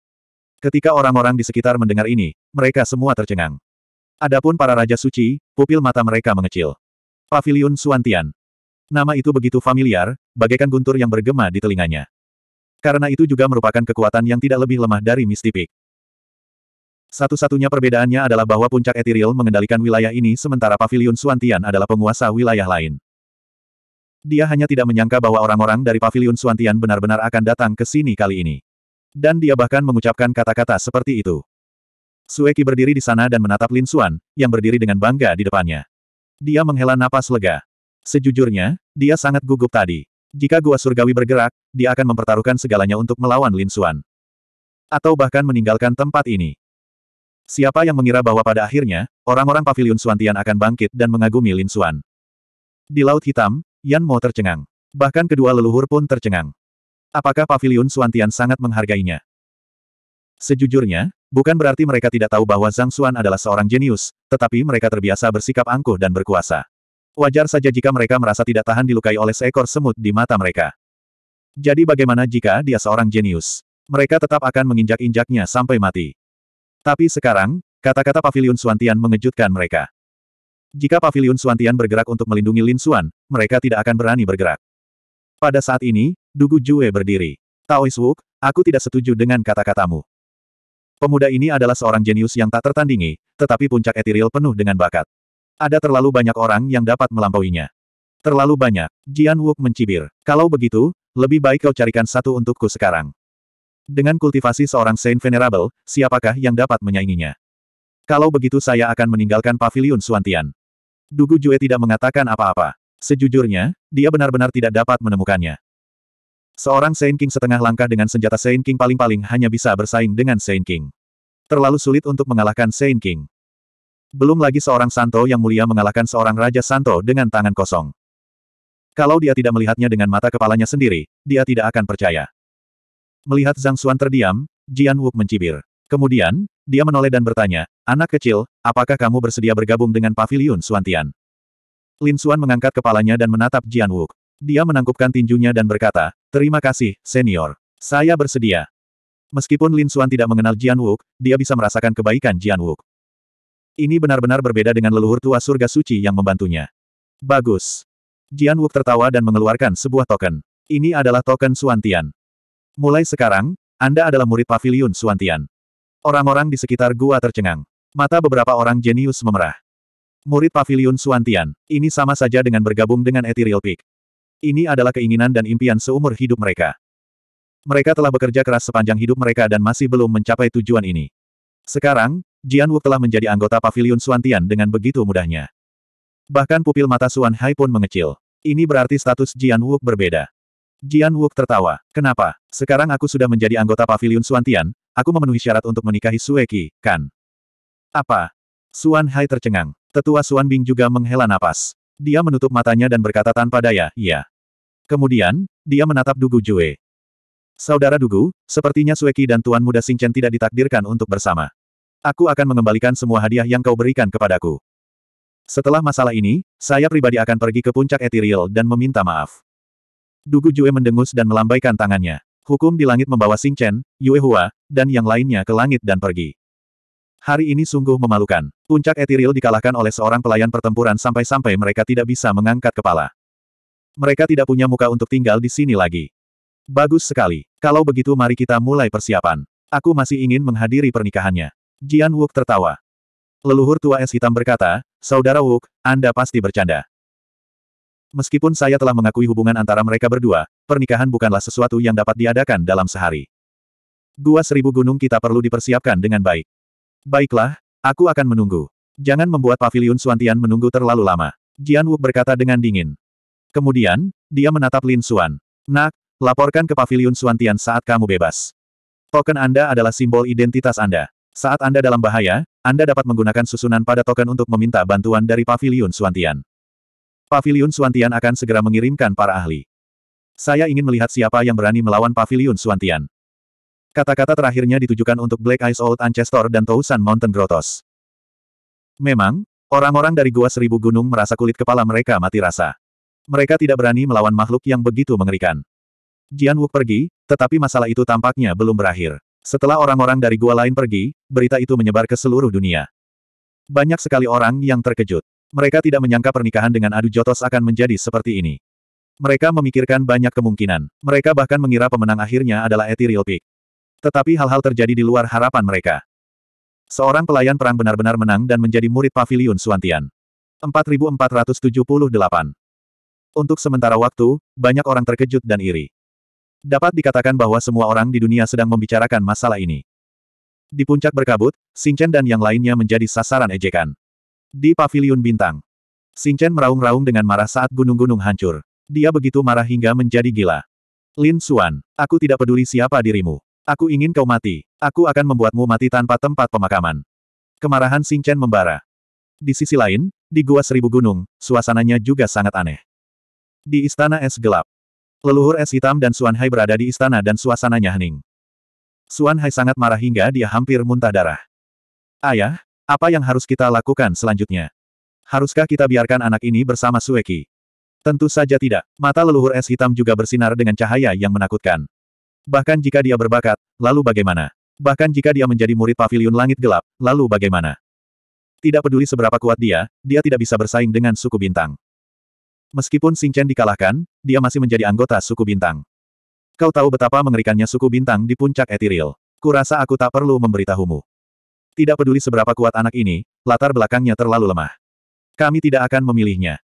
Ketika orang-orang di sekitar mendengar ini, mereka semua tercengang. Adapun para Raja Suci, pupil mata mereka mengecil. Paviliun Suantian. Nama itu begitu familiar, bagaikan guntur yang bergema di telinganya. Karena itu juga merupakan kekuatan yang tidak lebih lemah dari Mistipik. Satu-satunya perbedaannya adalah bahwa puncak Ethereal mengendalikan wilayah ini sementara Paviliun Suantian adalah penguasa wilayah lain. Dia hanya tidak menyangka bahwa orang-orang dari Paviliun Suantian benar-benar akan datang ke sini kali ini. Dan dia bahkan mengucapkan kata-kata seperti itu. Sueki berdiri di sana dan menatap Lin Suan, yang berdiri dengan bangga di depannya. Dia menghela napas lega. Sejujurnya, dia sangat gugup tadi. Jika gua surgawi bergerak, dia akan mempertaruhkan segalanya untuk melawan Lin Suan, Atau bahkan meninggalkan tempat ini. Siapa yang mengira bahwa pada akhirnya, orang-orang pavilion Suantian akan bangkit dan mengagumi Lin Suan. Di Laut Hitam, Yan Mo tercengang. Bahkan kedua leluhur pun tercengang. Apakah pavilion Suantian sangat menghargainya? Sejujurnya, bukan berarti mereka tidak tahu bahwa Zhang Xuan adalah seorang jenius, tetapi mereka terbiasa bersikap angkuh dan berkuasa. Wajar saja jika mereka merasa tidak tahan dilukai oleh seekor semut di mata mereka. Jadi bagaimana jika dia seorang jenius? Mereka tetap akan menginjak-injaknya sampai mati. Tapi sekarang, kata-kata Paviliun Suantian mengejutkan mereka. Jika Paviliun Suantian bergerak untuk melindungi Lin Suan, mereka tidak akan berani bergerak. Pada saat ini, Dugu Jue berdiri. Taois Wuk, aku tidak setuju dengan kata-katamu. Pemuda ini adalah seorang jenius yang tak tertandingi, tetapi puncak etiril penuh dengan bakat. Ada terlalu banyak orang yang dapat melampauinya. Terlalu banyak, Jian Wuk mencibir. Kalau begitu, lebih baik kau carikan satu untukku sekarang. Dengan kultivasi seorang Saint Venerable, siapakah yang dapat menyainginya? Kalau begitu saya akan meninggalkan pavilion Suantian. Dugu Jue tidak mengatakan apa-apa. Sejujurnya, dia benar-benar tidak dapat menemukannya. Seorang Saint King setengah langkah dengan senjata Saint King paling-paling hanya bisa bersaing dengan Saint King. Terlalu sulit untuk mengalahkan Saint King. Belum lagi seorang Santo yang mulia mengalahkan seorang Raja Santo dengan tangan kosong. Kalau dia tidak melihatnya dengan mata kepalanya sendiri, dia tidak akan percaya. Melihat Zhang Xuan terdiam, Jian Wuk mencibir. Kemudian, dia menoleh dan bertanya, Anak kecil, apakah kamu bersedia bergabung dengan pavilion Suantian? Lin Xuan mengangkat kepalanya dan menatap Jian Wuk. Dia menangkupkan tinjunya dan berkata, Terima kasih, senior. Saya bersedia. Meskipun Lin Xuan tidak mengenal Jian Wuk, dia bisa merasakan kebaikan Jian Wuk. Ini benar-benar berbeda dengan leluhur tua surga suci yang membantunya. Bagus. Jian Wuk tertawa dan mengeluarkan sebuah token. Ini adalah token Suantian. Mulai sekarang, Anda adalah murid pavilion Suantian. Orang-orang di sekitar gua tercengang. Mata beberapa orang jenius memerah. Murid pavilion Suantian, ini sama saja dengan bergabung dengan Ethereal Peak. Ini adalah keinginan dan impian seumur hidup mereka. Mereka telah bekerja keras sepanjang hidup mereka dan masih belum mencapai tujuan ini. Sekarang, Jian Wuk telah menjadi anggota pavilion Suantian dengan begitu mudahnya. Bahkan pupil mata Suan Hai pun mengecil. Ini berarti status Jian Wuk berbeda. Jian Wook tertawa. Kenapa? Sekarang aku sudah menjadi anggota pavilion Suantian, aku memenuhi syarat untuk menikahi Sueki, kan? Apa? Suan Hai tercengang. Tetua Suan Bing juga menghela napas. Dia menutup matanya dan berkata tanpa daya, iya. Kemudian, dia menatap Dugu Jue. Saudara Dugu, sepertinya Sueki dan Tuan Muda Singchen tidak ditakdirkan untuk bersama. Aku akan mengembalikan semua hadiah yang kau berikan kepadaku. Setelah masalah ini, saya pribadi akan pergi ke puncak Ethereal dan meminta maaf. Dugu Jue mendengus dan melambaikan tangannya. Hukum di langit membawa Sing Chen, Yue Hua, dan yang lainnya ke langit dan pergi. Hari ini sungguh memalukan. Puncak Etiril dikalahkan oleh seorang pelayan pertempuran sampai-sampai mereka tidak bisa mengangkat kepala. Mereka tidak punya muka untuk tinggal di sini lagi. Bagus sekali. Kalau begitu mari kita mulai persiapan. Aku masih ingin menghadiri pernikahannya. Jian Wuk tertawa. Leluhur tua es hitam berkata, Saudara Wuk, Anda pasti bercanda. Meskipun saya telah mengakui hubungan antara mereka berdua, pernikahan bukanlah sesuatu yang dapat diadakan dalam sehari. Gua seribu gunung kita perlu dipersiapkan dengan baik. Baiklah, aku akan menunggu. Jangan membuat pavilion Suantian menunggu terlalu lama. Jian Wu berkata dengan dingin. Kemudian, dia menatap Lin Suan. Nak, laporkan ke pavilion Suantian saat kamu bebas. Token Anda adalah simbol identitas Anda. Saat Anda dalam bahaya, Anda dapat menggunakan susunan pada token untuk meminta bantuan dari pavilion Suantian. Pavilion Suantian akan segera mengirimkan para ahli. Saya ingin melihat siapa yang berani melawan Pavilion Suantian. Kata-kata terakhirnya ditujukan untuk Black Ice Old Ancestor dan Tousan Mountain Grottos. Memang, orang-orang dari Gua Seribu Gunung merasa kulit kepala mereka mati rasa. Mereka tidak berani melawan makhluk yang begitu mengerikan. Jian Wu pergi, tetapi masalah itu tampaknya belum berakhir. Setelah orang-orang dari gua lain pergi, berita itu menyebar ke seluruh dunia. Banyak sekali orang yang terkejut. Mereka tidak menyangka pernikahan dengan adu jotos akan menjadi seperti ini. Mereka memikirkan banyak kemungkinan. Mereka bahkan mengira pemenang akhirnya adalah Ethereal Peak. Tetapi hal-hal terjadi di luar harapan mereka. Seorang pelayan perang benar-benar menang dan menjadi murid Paviliun Suantian. 4478. Untuk sementara waktu, banyak orang terkejut dan iri. Dapat dikatakan bahwa semua orang di dunia sedang membicarakan masalah ini. Di puncak berkabut, Chen dan yang lainnya menjadi sasaran ejekan. Di Paviliun Bintang. Chen meraung-raung dengan marah saat gunung-gunung hancur. Dia begitu marah hingga menjadi gila. Lin Xuan, aku tidak peduli siapa dirimu. Aku ingin kau mati. Aku akan membuatmu mati tanpa tempat pemakaman. Kemarahan Chen membara. Di sisi lain, di Gua Seribu Gunung, suasananya juga sangat aneh. Di Istana Es Gelap. Leluhur Es Hitam dan Xuan Hai berada di istana dan suasananya hening. Xuan Hai sangat marah hingga dia hampir muntah darah. Ayah, apa yang harus kita lakukan selanjutnya? Haruskah kita biarkan anak ini bersama Sueki? Tentu saja tidak. Mata leluhur es hitam juga bersinar dengan cahaya yang menakutkan. Bahkan jika dia berbakat, lalu bagaimana? Bahkan jika dia menjadi murid pavilion langit gelap, lalu bagaimana? Tidak peduli seberapa kuat dia, dia tidak bisa bersaing dengan suku bintang. Meskipun Chen dikalahkan, dia masih menjadi anggota suku bintang. Kau tahu betapa mengerikannya suku bintang di puncak etiril. Kurasa aku tak perlu memberitahumu. Tidak peduli seberapa kuat anak ini, latar belakangnya terlalu lemah. Kami tidak akan memilihnya.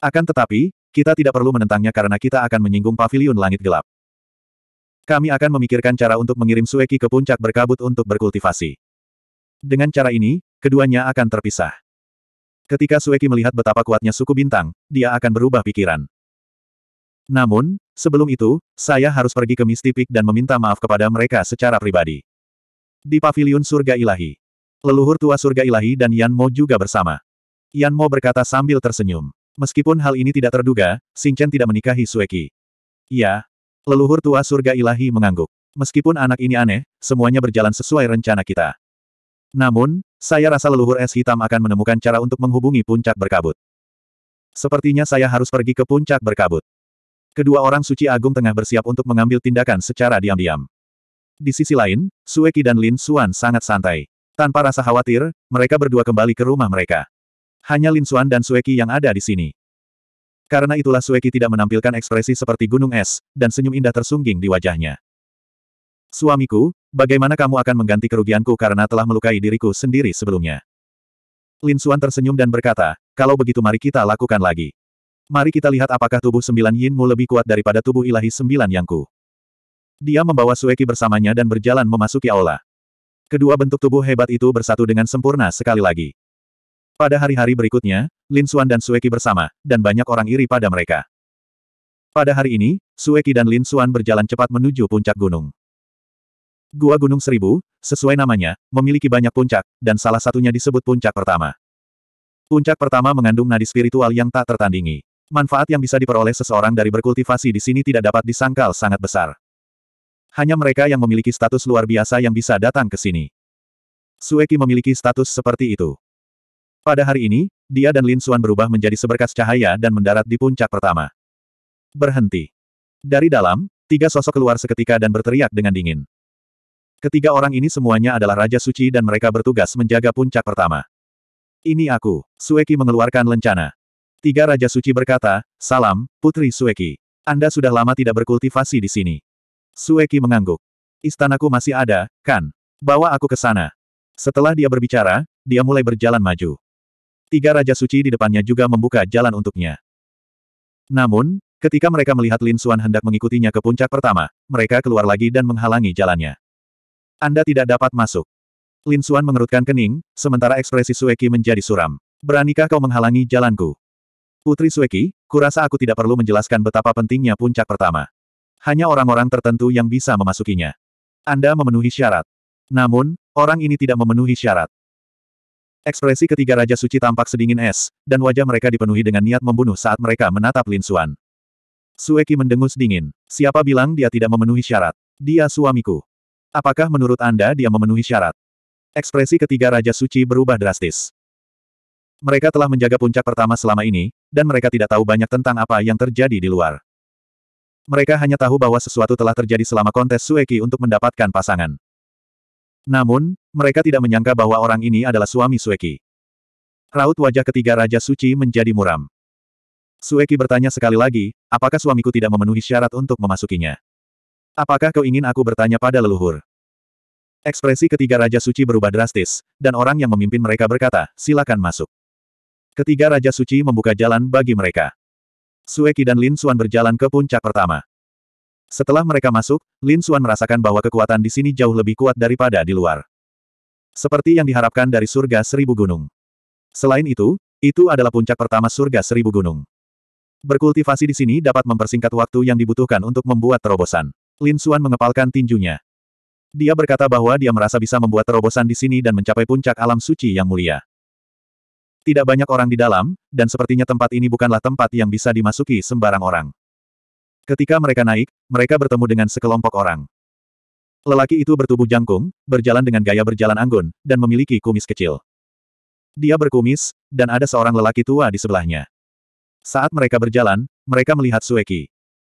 Akan tetapi, kita tidak perlu menentangnya karena kita akan menyinggung Paviliun langit gelap. Kami akan memikirkan cara untuk mengirim Sueki ke puncak berkabut untuk berkultivasi. Dengan cara ini, keduanya akan terpisah. Ketika Sueki melihat betapa kuatnya suku bintang, dia akan berubah pikiran. Namun, sebelum itu, saya harus pergi ke Misty dan meminta maaf kepada mereka secara pribadi. Di paviliun surga ilahi. Leluhur tua surga ilahi dan Yan Mo juga bersama. Yan Mo berkata sambil tersenyum. Meskipun hal ini tidak terduga, Chen tidak menikahi Sueki. Ya, Leluhur tua surga ilahi mengangguk. Meskipun anak ini aneh, semuanya berjalan sesuai rencana kita. Namun, saya rasa leluhur es hitam akan menemukan cara untuk menghubungi puncak berkabut. Sepertinya saya harus pergi ke puncak berkabut. Kedua orang suci agung tengah bersiap untuk mengambil tindakan secara diam-diam. Di sisi lain, Sueki dan Lin Xuan sangat santai. Tanpa rasa khawatir, mereka berdua kembali ke rumah mereka. Hanya Lin Xuan dan Sueki yang ada di sini. Karena itulah Sueki tidak menampilkan ekspresi seperti gunung es, dan senyum indah tersungging di wajahnya. Suamiku, bagaimana kamu akan mengganti kerugianku karena telah melukai diriku sendiri sebelumnya? Lin Xuan tersenyum dan berkata, kalau begitu mari kita lakukan lagi. Mari kita lihat apakah tubuh sembilan yinmu lebih kuat daripada tubuh ilahi sembilan yangku. Dia membawa Sueki bersamanya dan berjalan memasuki aula. Kedua bentuk tubuh hebat itu bersatu dengan sempurna sekali lagi. Pada hari-hari berikutnya, Lin Suan dan Sueki bersama, dan banyak orang iri pada mereka. Pada hari ini, Sueki dan Lin Suan berjalan cepat menuju puncak gunung. Gua Gunung Seribu, sesuai namanya, memiliki banyak puncak, dan salah satunya disebut puncak pertama. Puncak pertama mengandung nadi spiritual yang tak tertandingi. Manfaat yang bisa diperoleh seseorang dari berkultivasi di sini tidak dapat disangkal sangat besar hanya mereka yang memiliki status luar biasa yang bisa datang ke sini. Sueki memiliki status seperti itu. Pada hari ini, dia dan Lin Xuan berubah menjadi seberkas cahaya dan mendarat di puncak pertama. Berhenti. Dari dalam, tiga sosok keluar seketika dan berteriak dengan dingin. Ketiga orang ini semuanya adalah Raja Suci dan mereka bertugas menjaga puncak pertama. Ini aku, Sueki mengeluarkan lencana. Tiga Raja Suci berkata, Salam, Putri Sueki. Anda sudah lama tidak berkultivasi di sini. Sueki mengangguk. Istanaku masih ada, kan? Bawa aku ke sana. Setelah dia berbicara, dia mulai berjalan maju. Tiga Raja Suci di depannya juga membuka jalan untuknya. Namun, ketika mereka melihat Lin Suan hendak mengikutinya ke puncak pertama, mereka keluar lagi dan menghalangi jalannya. Anda tidak dapat masuk. Lin Suan mengerutkan kening, sementara ekspresi Sueki menjadi suram. Beranikah kau menghalangi jalanku? Putri Sueki, kurasa aku tidak perlu menjelaskan betapa pentingnya puncak pertama. Hanya orang-orang tertentu yang bisa memasukinya. Anda memenuhi syarat. Namun, orang ini tidak memenuhi syarat. Ekspresi ketiga Raja Suci tampak sedingin es, dan wajah mereka dipenuhi dengan niat membunuh saat mereka menatap Lin Xuan. Sueki mendengus dingin. Siapa bilang dia tidak memenuhi syarat? Dia suamiku. Apakah menurut Anda dia memenuhi syarat? Ekspresi ketiga Raja Suci berubah drastis. Mereka telah menjaga puncak pertama selama ini, dan mereka tidak tahu banyak tentang apa yang terjadi di luar. Mereka hanya tahu bahwa sesuatu telah terjadi selama kontes Sueki untuk mendapatkan pasangan. Namun, mereka tidak menyangka bahwa orang ini adalah suami Sueki. Raut wajah ketiga Raja Suci menjadi muram. Sueki bertanya sekali lagi, apakah suamiku tidak memenuhi syarat untuk memasukinya? Apakah kau ingin aku bertanya pada leluhur? Ekspresi ketiga Raja Suci berubah drastis, dan orang yang memimpin mereka berkata, silakan masuk. Ketiga Raja Suci membuka jalan bagi mereka. Sueki dan Lin Suan berjalan ke puncak pertama. Setelah mereka masuk, Lin Suan merasakan bahwa kekuatan di sini jauh lebih kuat daripada di luar. Seperti yang diharapkan dari surga seribu gunung. Selain itu, itu adalah puncak pertama surga seribu gunung. Berkultivasi di sini dapat mempersingkat waktu yang dibutuhkan untuk membuat terobosan. Lin Suan mengepalkan tinjunya. Dia berkata bahwa dia merasa bisa membuat terobosan di sini dan mencapai puncak alam suci yang mulia. Tidak banyak orang di dalam, dan sepertinya tempat ini bukanlah tempat yang bisa dimasuki sembarang orang. Ketika mereka naik, mereka bertemu dengan sekelompok orang. Lelaki itu bertubuh jangkung, berjalan dengan gaya berjalan anggun, dan memiliki kumis kecil. Dia berkumis, dan ada seorang lelaki tua di sebelahnya. Saat mereka berjalan, mereka melihat Sueki.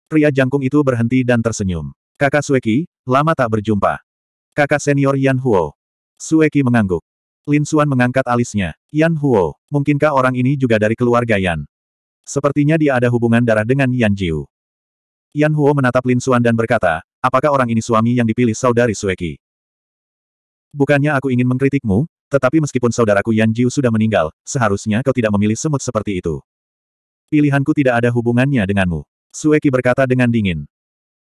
Pria jangkung itu berhenti dan tersenyum. Kakak Sueki, lama tak berjumpa. Kakak senior Yan Huo. Sueki mengangguk. Lin Xuan mengangkat alisnya. Yan Huo, mungkinkah orang ini juga dari keluarga Yan? Sepertinya dia ada hubungan darah dengan Yan Jiu. Yan Huo menatap Lin Xuan dan berkata, apakah orang ini suami yang dipilih saudari Sueki? Bukannya aku ingin mengkritikmu, tetapi meskipun saudaraku Yan Jiu sudah meninggal, seharusnya kau tidak memilih semut seperti itu. Pilihanku tidak ada hubungannya denganmu. Sueki berkata dengan dingin.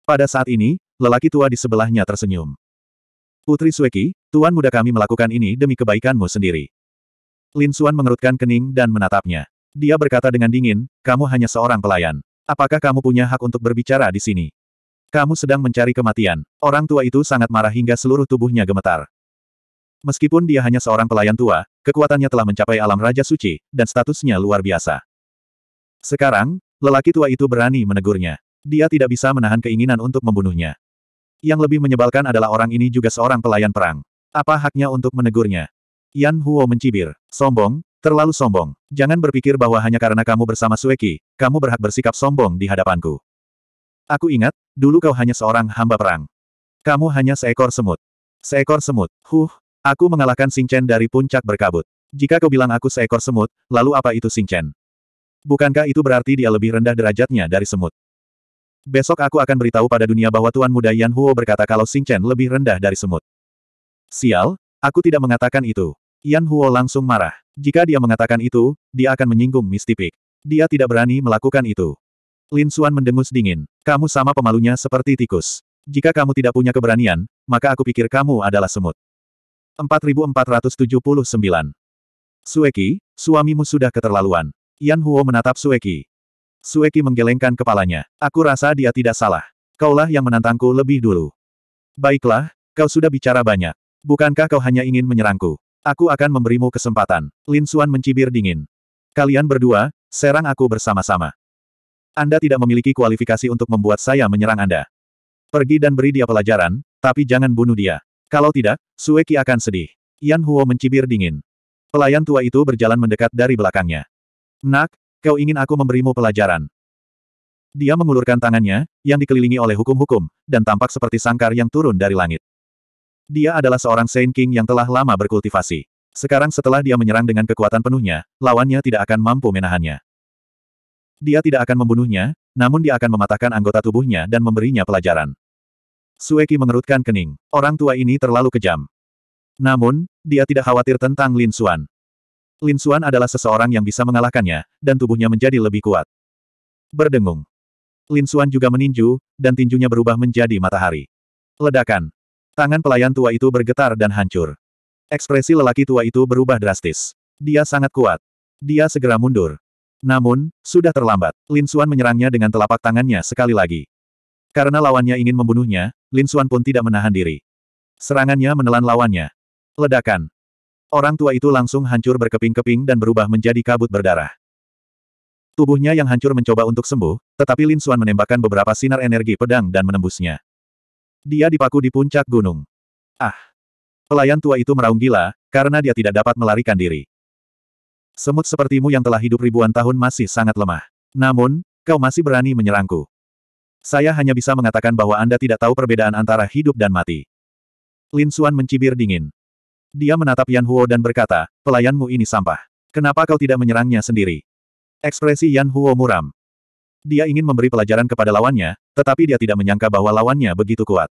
Pada saat ini, lelaki tua di sebelahnya tersenyum. Putri Sueki, Tuan muda kami melakukan ini demi kebaikanmu sendiri. Lin Xuan mengerutkan kening dan menatapnya. Dia berkata dengan dingin, kamu hanya seorang pelayan. Apakah kamu punya hak untuk berbicara di sini? Kamu sedang mencari kematian. Orang tua itu sangat marah hingga seluruh tubuhnya gemetar. Meskipun dia hanya seorang pelayan tua, kekuatannya telah mencapai alam Raja Suci, dan statusnya luar biasa. Sekarang, lelaki tua itu berani menegurnya. Dia tidak bisa menahan keinginan untuk membunuhnya. Yang lebih menyebalkan adalah orang ini juga seorang pelayan perang. Apa haknya untuk menegurnya? Yan Huo mencibir. Sombong, terlalu sombong. Jangan berpikir bahwa hanya karena kamu bersama Sueki, kamu berhak bersikap sombong di hadapanku. Aku ingat, dulu kau hanya seorang hamba perang. Kamu hanya seekor semut. Seekor semut. Huh, aku mengalahkan Sing Chen dari puncak berkabut. Jika kau bilang aku seekor semut, lalu apa itu Sing Chen? Bukankah itu berarti dia lebih rendah derajatnya dari semut? Besok aku akan beritahu pada dunia bahwa Tuan Muda Yan Huo berkata kalau Sing Chen lebih rendah dari semut. Sial, aku tidak mengatakan itu. Yan Huo langsung marah. Jika dia mengatakan itu, dia akan menyinggung Mistipik. Dia tidak berani melakukan itu. Lin Xuan mendengus dingin. Kamu sama pemalunya seperti tikus. Jika kamu tidak punya keberanian, maka aku pikir kamu adalah semut. 4479. Sueki, suamimu sudah keterlaluan. Yan Huo menatap Sueki. Sueki menggelengkan kepalanya. Aku rasa dia tidak salah. Kaulah yang menantangku lebih dulu. Baiklah, kau sudah bicara banyak. Bukankah kau hanya ingin menyerangku? Aku akan memberimu kesempatan. Lin Suan mencibir dingin. Kalian berdua, serang aku bersama-sama. Anda tidak memiliki kualifikasi untuk membuat saya menyerang Anda. Pergi dan beri dia pelajaran, tapi jangan bunuh dia. Kalau tidak, Sueki akan sedih. Yan Huo mencibir dingin. Pelayan tua itu berjalan mendekat dari belakangnya. Nak, kau ingin aku memberimu pelajaran. Dia mengulurkan tangannya, yang dikelilingi oleh hukum-hukum, dan tampak seperti sangkar yang turun dari langit. Dia adalah seorang Saint King yang telah lama berkultivasi. Sekarang setelah dia menyerang dengan kekuatan penuhnya, lawannya tidak akan mampu menahannya. Dia tidak akan membunuhnya, namun dia akan mematahkan anggota tubuhnya dan memberinya pelajaran. Sueki mengerutkan kening. Orang tua ini terlalu kejam. Namun, dia tidak khawatir tentang Lin Xuan. Lin Xuan adalah seseorang yang bisa mengalahkannya, dan tubuhnya menjadi lebih kuat. Berdengung. Lin Xuan juga meninju, dan tinjunya berubah menjadi matahari. Ledakan. Tangan pelayan tua itu bergetar dan hancur. Ekspresi lelaki tua itu berubah drastis. Dia sangat kuat. Dia segera mundur. Namun, sudah terlambat. Lin Xuan menyerangnya dengan telapak tangannya sekali lagi. Karena lawannya ingin membunuhnya, Lin Xuan pun tidak menahan diri. Serangannya menelan lawannya. Ledakan. Orang tua itu langsung hancur berkeping-keping dan berubah menjadi kabut berdarah. Tubuhnya yang hancur mencoba untuk sembuh, tetapi Lin Xuan menembakkan beberapa sinar energi pedang dan menembusnya. Dia dipaku di puncak gunung. Ah! Pelayan tua itu meraung gila, karena dia tidak dapat melarikan diri. Semut sepertimu yang telah hidup ribuan tahun masih sangat lemah. Namun, kau masih berani menyerangku. Saya hanya bisa mengatakan bahwa Anda tidak tahu perbedaan antara hidup dan mati. Lin Xuan mencibir dingin. Dia menatap Yan Huo dan berkata, pelayanmu ini sampah. Kenapa kau tidak menyerangnya sendiri? Ekspresi Yan Huo muram. Dia ingin memberi pelajaran kepada lawannya, tetapi dia tidak menyangka bahwa lawannya begitu kuat.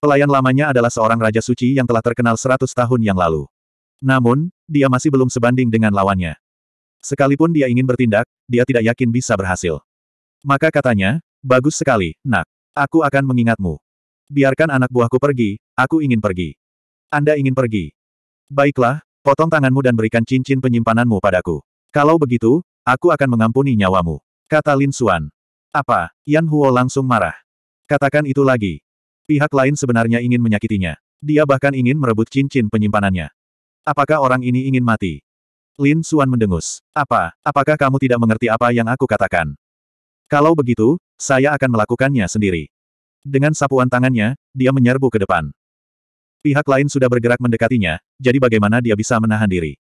Pelayan lamanya adalah seorang raja suci yang telah terkenal seratus tahun yang lalu. Namun, dia masih belum sebanding dengan lawannya. Sekalipun dia ingin bertindak, dia tidak yakin bisa berhasil. Maka katanya, bagus sekali, nak. Aku akan mengingatmu. Biarkan anak buahku pergi, aku ingin pergi. Anda ingin pergi. Baiklah, potong tanganmu dan berikan cincin penyimpananmu padaku. Kalau begitu, aku akan mengampuni nyawamu. Kata Lin Xuan. Apa? Yan Huo langsung marah. Katakan itu lagi. Pihak lain sebenarnya ingin menyakitinya. Dia bahkan ingin merebut cincin penyimpanannya. Apakah orang ini ingin mati? Lin Xuan mendengus. Apa? Apakah kamu tidak mengerti apa yang aku katakan? Kalau begitu, saya akan melakukannya sendiri. Dengan sapuan tangannya, dia menyerbu ke depan. Pihak lain sudah bergerak mendekatinya, jadi bagaimana dia bisa menahan diri?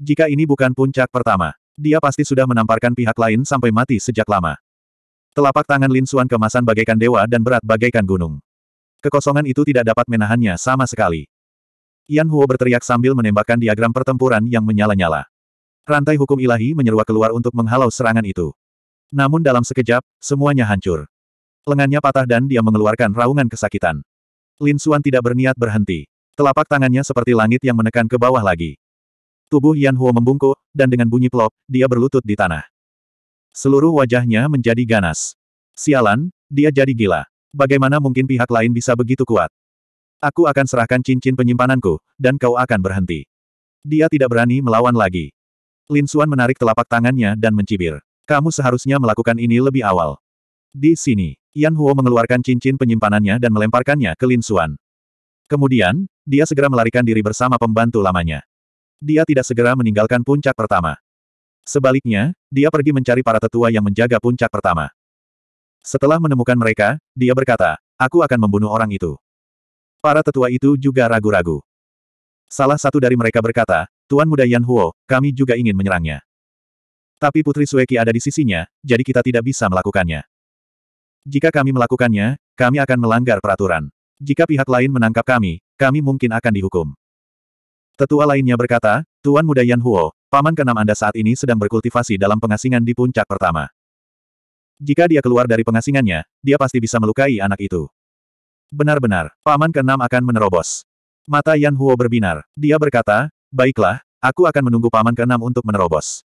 Jika ini bukan puncak pertama, dia pasti sudah menamparkan pihak lain sampai mati sejak lama. Telapak tangan Lin Suan kemasan bagaikan dewa dan berat bagaikan gunung. Kekosongan itu tidak dapat menahannya sama sekali. Yan Huo berteriak sambil menembakkan diagram pertempuran yang menyala-nyala. Rantai hukum ilahi menyeruak keluar untuk menghalau serangan itu. Namun dalam sekejap, semuanya hancur. Lengannya patah dan dia mengeluarkan raungan kesakitan. Lin Suan tidak berniat berhenti. Telapak tangannya seperti langit yang menekan ke bawah lagi. Tubuh Yan Huo membungkuk, dan dengan bunyi plop, dia berlutut di tanah. Seluruh wajahnya menjadi ganas. Sialan, dia jadi gila. Bagaimana mungkin pihak lain bisa begitu kuat? Aku akan serahkan cincin penyimpananku, dan kau akan berhenti. Dia tidak berani melawan lagi. Lin Suan menarik telapak tangannya dan mencibir. Kamu seharusnya melakukan ini lebih awal. Di sini, Yan Huo mengeluarkan cincin penyimpanannya dan melemparkannya ke Lin Suan. Kemudian, dia segera melarikan diri bersama pembantu lamanya dia tidak segera meninggalkan puncak pertama. Sebaliknya, dia pergi mencari para tetua yang menjaga puncak pertama. Setelah menemukan mereka, dia berkata, aku akan membunuh orang itu. Para tetua itu juga ragu-ragu. Salah satu dari mereka berkata, Tuan Muda Yan Huo, kami juga ingin menyerangnya. Tapi Putri Sueki ada di sisinya, jadi kita tidak bisa melakukannya. Jika kami melakukannya, kami akan melanggar peraturan. Jika pihak lain menangkap kami, kami mungkin akan dihukum. Tetua lainnya berkata, Tuan Muda Yan Huo, paman keenam Anda saat ini sedang berkultivasi dalam pengasingan di puncak pertama. Jika dia keluar dari pengasingannya, dia pasti bisa melukai anak itu. Benar-benar, paman keenam akan menerobos. Mata Yan Huo berbinar. Dia berkata, baiklah, aku akan menunggu paman keenam untuk menerobos.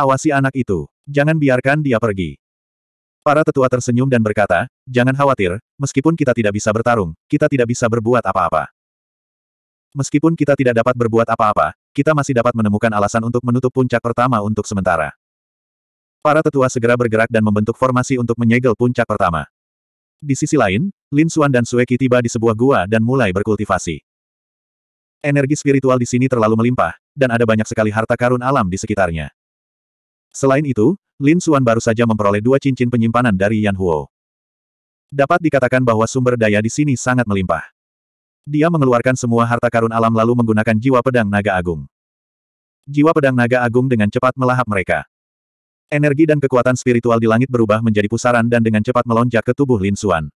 Awasi anak itu, jangan biarkan dia pergi. Para tetua tersenyum dan berkata, jangan khawatir, meskipun kita tidak bisa bertarung, kita tidak bisa berbuat apa-apa. Meskipun kita tidak dapat berbuat apa-apa, kita masih dapat menemukan alasan untuk menutup puncak pertama untuk sementara. Para tetua segera bergerak dan membentuk formasi untuk menyegel puncak pertama. Di sisi lain, Lin Xuan dan Sueki tiba di sebuah gua dan mulai berkultivasi. Energi spiritual di sini terlalu melimpah, dan ada banyak sekali harta karun alam di sekitarnya. Selain itu, Lin Xuan baru saja memperoleh dua cincin penyimpanan dari Yan Huo. Dapat dikatakan bahwa sumber daya di sini sangat melimpah. Dia mengeluarkan semua harta karun alam lalu menggunakan jiwa pedang naga agung. Jiwa pedang naga agung dengan cepat melahap mereka. Energi dan kekuatan spiritual di langit berubah menjadi pusaran dan dengan cepat melonjak ke tubuh Lin Suan.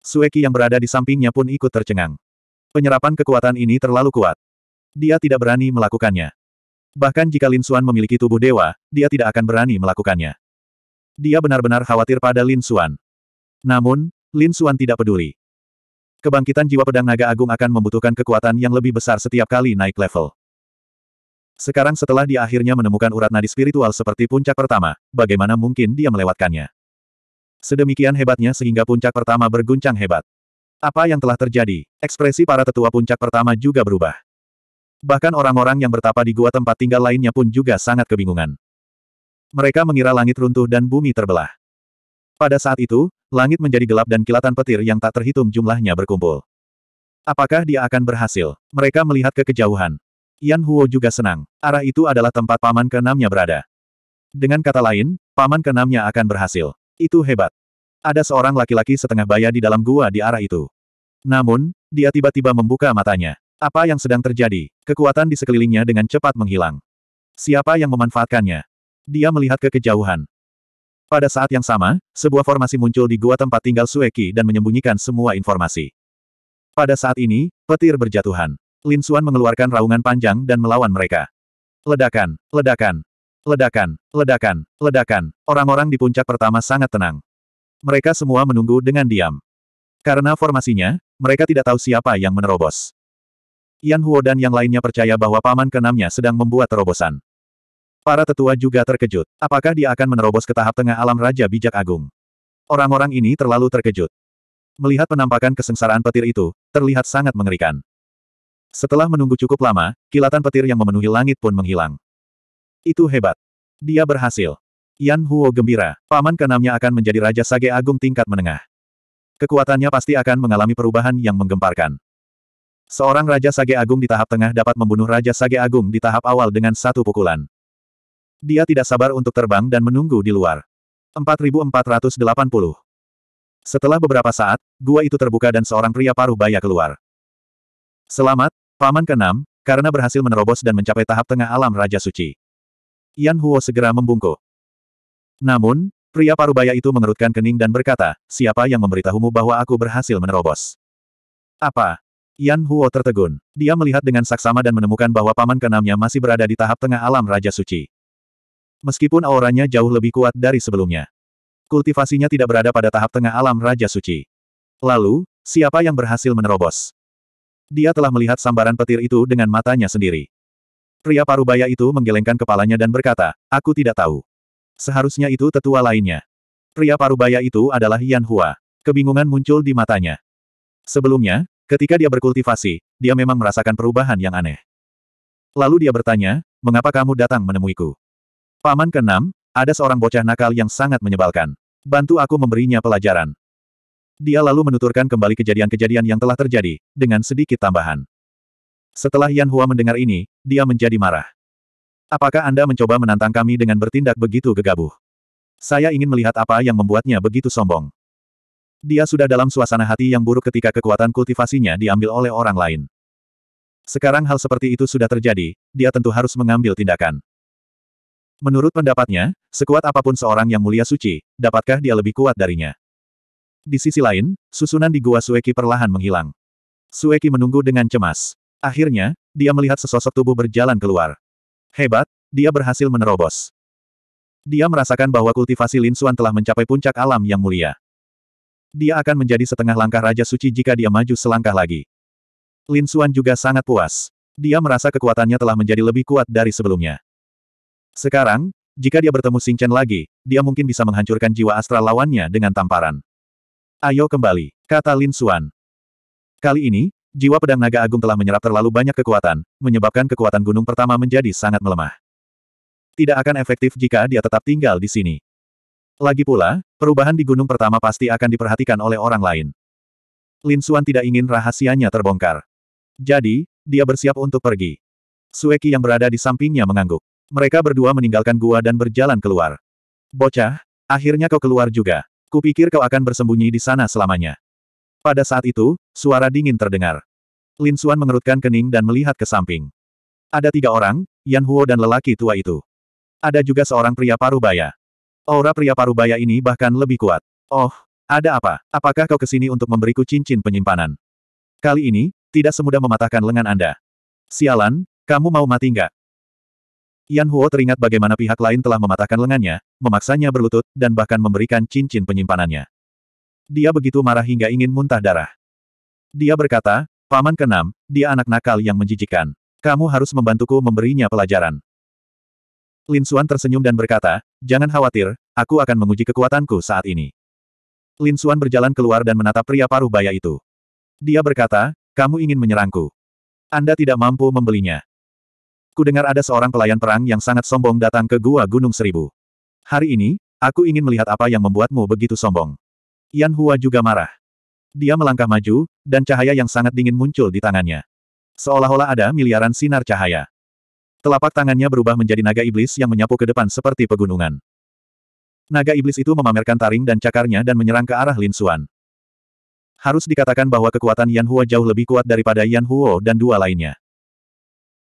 Sueki yang berada di sampingnya pun ikut tercengang. Penyerapan kekuatan ini terlalu kuat. Dia tidak berani melakukannya. Bahkan jika Lin Suan memiliki tubuh dewa, dia tidak akan berani melakukannya. Dia benar-benar khawatir pada Lin Suan. Namun, Lin Suan tidak peduli. Kebangkitan jiwa pedang naga agung akan membutuhkan kekuatan yang lebih besar setiap kali naik level. Sekarang setelah dia akhirnya menemukan urat nadi spiritual seperti puncak pertama, bagaimana mungkin dia melewatkannya? Sedemikian hebatnya sehingga puncak pertama berguncang hebat. Apa yang telah terjadi? Ekspresi para tetua puncak pertama juga berubah. Bahkan orang-orang yang bertapa di gua tempat tinggal lainnya pun juga sangat kebingungan. Mereka mengira langit runtuh dan bumi terbelah. Pada saat itu, langit menjadi gelap dan kilatan petir yang tak terhitung jumlahnya berkumpul. Apakah dia akan berhasil? Mereka melihat ke kejauhan. Yan Huo juga senang. Arah itu adalah tempat paman keenamnya berada. Dengan kata lain, paman keenamnya akan berhasil. Itu hebat. Ada seorang laki-laki setengah baya di dalam gua di arah itu. Namun, dia tiba-tiba membuka matanya. Apa yang sedang terjadi? Kekuatan di sekelilingnya dengan cepat menghilang. Siapa yang memanfaatkannya? Dia melihat ke kejauhan. Pada saat yang sama, sebuah formasi muncul di gua tempat tinggal Sueki dan menyembunyikan semua informasi. Pada saat ini, petir berjatuhan. Lin Xuan mengeluarkan raungan panjang dan melawan mereka. Ledakan, ledakan, ledakan, ledakan, ledakan. Orang-orang di puncak pertama sangat tenang. Mereka semua menunggu dengan diam. Karena formasinya, mereka tidak tahu siapa yang menerobos. Yan Huo dan yang lainnya percaya bahwa paman keenamnya sedang membuat terobosan. Para tetua juga terkejut. Apakah dia akan menerobos ke tahap tengah alam Raja Bijak Agung? Orang-orang ini terlalu terkejut. Melihat penampakan kesengsaraan petir itu, terlihat sangat mengerikan. Setelah menunggu cukup lama, kilatan petir yang memenuhi langit pun menghilang. Itu hebat. Dia berhasil. Yan Huo gembira, paman keenamnya akan menjadi Raja Sage Agung tingkat menengah. Kekuatannya pasti akan mengalami perubahan yang menggemparkan. Seorang Raja Sage Agung di tahap tengah dapat membunuh Raja Sage Agung di tahap awal dengan satu pukulan. Dia tidak sabar untuk terbang dan menunggu di luar. 4480. Setelah beberapa saat, gua itu terbuka dan seorang pria paruh baya keluar. Selamat, Paman keenam, karena berhasil menerobos dan mencapai tahap tengah alam Raja Suci. Yan Huo segera membungkuk. Namun, pria paruh baya itu mengerutkan kening dan berkata, siapa yang memberitahumu bahwa aku berhasil menerobos? Apa? Yan Huo tertegun. Dia melihat dengan saksama dan menemukan bahwa paman keenamnya masih berada di tahap tengah alam Raja Suci. Meskipun auranya jauh lebih kuat dari sebelumnya. Kultivasinya tidak berada pada tahap tengah alam Raja Suci. Lalu, siapa yang berhasil menerobos? Dia telah melihat sambaran petir itu dengan matanya sendiri. Pria parubaya itu menggelengkan kepalanya dan berkata, aku tidak tahu. Seharusnya itu tetua lainnya. Pria parubaya itu adalah Yan Hua. Kebingungan muncul di matanya. Sebelumnya, ketika dia berkultivasi, dia memang merasakan perubahan yang aneh. Lalu dia bertanya, mengapa kamu datang menemuiku? Paman keenam, ada seorang bocah nakal yang sangat menyebalkan. Bantu aku memberinya pelajaran. Dia lalu menuturkan kembali kejadian-kejadian yang telah terjadi, dengan sedikit tambahan. Setelah Yan Hua mendengar ini, dia menjadi marah. Apakah Anda mencoba menantang kami dengan bertindak begitu gegabah? Saya ingin melihat apa yang membuatnya begitu sombong. Dia sudah dalam suasana hati yang buruk ketika kekuatan kultivasinya diambil oleh orang lain. Sekarang hal seperti itu sudah terjadi, dia tentu harus mengambil tindakan. Menurut pendapatnya, sekuat apapun seorang yang mulia suci, dapatkah dia lebih kuat darinya? Di sisi lain, susunan di gua Sueki perlahan menghilang. Sueki menunggu dengan cemas. Akhirnya, dia melihat sesosok tubuh berjalan keluar. Hebat, dia berhasil menerobos. Dia merasakan bahwa kultivasi Lin Suan telah mencapai puncak alam yang mulia. Dia akan menjadi setengah langkah Raja Suci jika dia maju selangkah lagi. Lin Suan juga sangat puas. Dia merasa kekuatannya telah menjadi lebih kuat dari sebelumnya. Sekarang, jika dia bertemu Sing Chen lagi, dia mungkin bisa menghancurkan jiwa astral lawannya dengan tamparan. Ayo kembali, kata Lin Xuan. Kali ini, jiwa pedang naga agung telah menyerap terlalu banyak kekuatan, menyebabkan kekuatan gunung pertama menjadi sangat melemah. Tidak akan efektif jika dia tetap tinggal di sini. Lagi pula, perubahan di gunung pertama pasti akan diperhatikan oleh orang lain. Lin Xuan tidak ingin rahasianya terbongkar. Jadi, dia bersiap untuk pergi. Sueki yang berada di sampingnya mengangguk. Mereka berdua meninggalkan gua dan berjalan keluar. Bocah, akhirnya kau keluar juga. Kupikir kau akan bersembunyi di sana selamanya. Pada saat itu, suara dingin terdengar. Lin Xuan mengerutkan kening dan melihat ke samping. Ada tiga orang, Yan Huo dan lelaki tua itu. Ada juga seorang pria parubaya. Aura pria parubaya ini bahkan lebih kuat. Oh, ada apa? Apakah kau kesini untuk memberiku cincin penyimpanan? Kali ini, tidak semudah mematahkan lengan Anda. Sialan, kamu mau mati nggak? Yan Huo teringat bagaimana pihak lain telah mematahkan lengannya, memaksanya berlutut, dan bahkan memberikan cincin penyimpanannya. Dia begitu marah hingga ingin muntah darah. Dia berkata, Paman keenam, dia anak nakal yang menjijikkan. Kamu harus membantuku memberinya pelajaran. Lin Xuan tersenyum dan berkata, Jangan khawatir, aku akan menguji kekuatanku saat ini. Lin Xuan berjalan keluar dan menatap pria paruh baya itu. Dia berkata, kamu ingin menyerangku. Anda tidak mampu membelinya kudengar ada seorang pelayan perang yang sangat sombong datang ke Gua Gunung Seribu. Hari ini, aku ingin melihat apa yang membuatmu begitu sombong. Yan Hua juga marah. Dia melangkah maju, dan cahaya yang sangat dingin muncul di tangannya. Seolah-olah ada miliaran sinar cahaya. Telapak tangannya berubah menjadi naga iblis yang menyapu ke depan seperti pegunungan. Naga iblis itu memamerkan taring dan cakarnya dan menyerang ke arah Lin Xuan. Harus dikatakan bahwa kekuatan Yan Hua jauh lebih kuat daripada Yan Huo dan dua lainnya.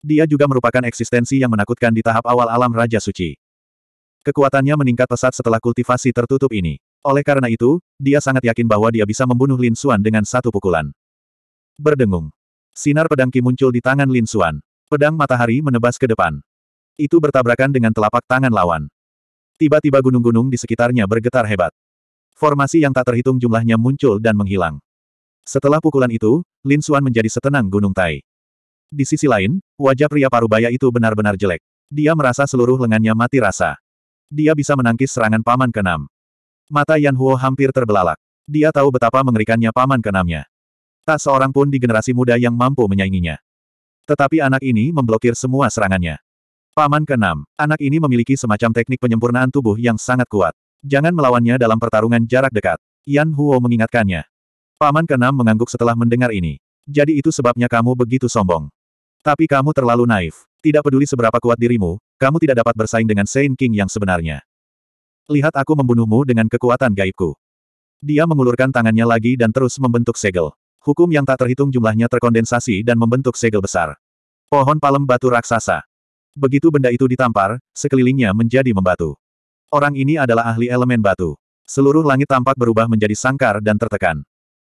Dia juga merupakan eksistensi yang menakutkan di tahap awal alam Raja Suci. Kekuatannya meningkat pesat setelah kultivasi tertutup ini. Oleh karena itu, dia sangat yakin bahwa dia bisa membunuh Lin Xuan dengan satu pukulan. Berdengung. Sinar pedang Ki muncul di tangan Lin Xuan. Pedang matahari menebas ke depan. Itu bertabrakan dengan telapak tangan lawan. Tiba-tiba gunung-gunung di sekitarnya bergetar hebat. Formasi yang tak terhitung jumlahnya muncul dan menghilang. Setelah pukulan itu, Lin Xuan menjadi setenang gunung Tai. Di sisi lain, wajah pria parubaya itu benar-benar jelek. Dia merasa seluruh lengannya mati rasa. Dia bisa menangkis serangan paman keenam. Mata Yan Huo hampir terbelalak. Dia tahu betapa mengerikannya paman keenamnya. Tak seorang pun di generasi muda yang mampu menyainginya. Tetapi anak ini memblokir semua serangannya. Paman keenam, anak ini memiliki semacam teknik penyempurnaan tubuh yang sangat kuat. Jangan melawannya dalam pertarungan jarak dekat. Yan Huo mengingatkannya. Paman keenam mengangguk setelah mendengar ini. Jadi itu sebabnya kamu begitu sombong. Tapi kamu terlalu naif. Tidak peduli seberapa kuat dirimu, kamu tidak dapat bersaing dengan Saint King yang sebenarnya. Lihat aku membunuhmu dengan kekuatan gaibku. Dia mengulurkan tangannya lagi dan terus membentuk segel. Hukum yang tak terhitung jumlahnya terkondensasi dan membentuk segel besar. Pohon palem batu raksasa. Begitu benda itu ditampar, sekelilingnya menjadi membatu. Orang ini adalah ahli elemen batu. Seluruh langit tampak berubah menjadi sangkar dan tertekan.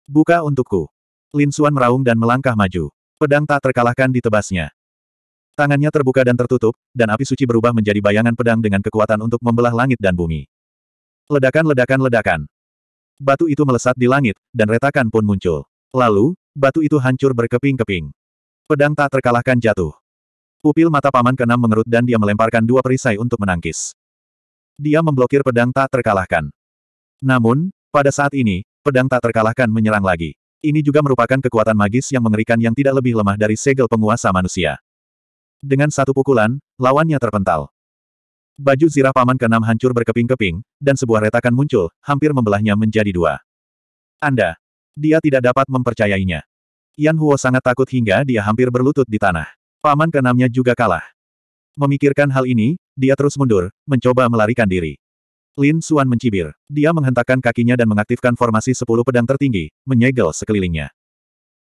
Buka untukku. Lin Xuan meraung dan melangkah maju. Pedang tak terkalahkan ditebasnya. Tangannya terbuka dan tertutup, dan api suci berubah menjadi bayangan pedang dengan kekuatan untuk membelah langit dan bumi. Ledakan-ledakan-ledakan. Batu itu melesat di langit, dan retakan pun muncul. Lalu, batu itu hancur berkeping-keping. Pedang tak terkalahkan jatuh. Pupil mata paman keenam mengerut dan dia melemparkan dua perisai untuk menangkis. Dia memblokir pedang tak terkalahkan. Namun, pada saat ini, pedang tak terkalahkan menyerang lagi. Ini juga merupakan kekuatan magis yang mengerikan yang tidak lebih lemah dari segel penguasa manusia. Dengan satu pukulan, lawannya terpental. Baju zirah paman keenam hancur berkeping-keping, dan sebuah retakan muncul, hampir membelahnya menjadi dua. Anda. Dia tidak dapat mempercayainya. Yan Huo sangat takut hingga dia hampir berlutut di tanah. Paman keenamnya juga kalah. Memikirkan hal ini, dia terus mundur, mencoba melarikan diri. Lin Suan mencibir. Dia menghentakkan kakinya dan mengaktifkan formasi sepuluh pedang tertinggi, menyegel sekelilingnya.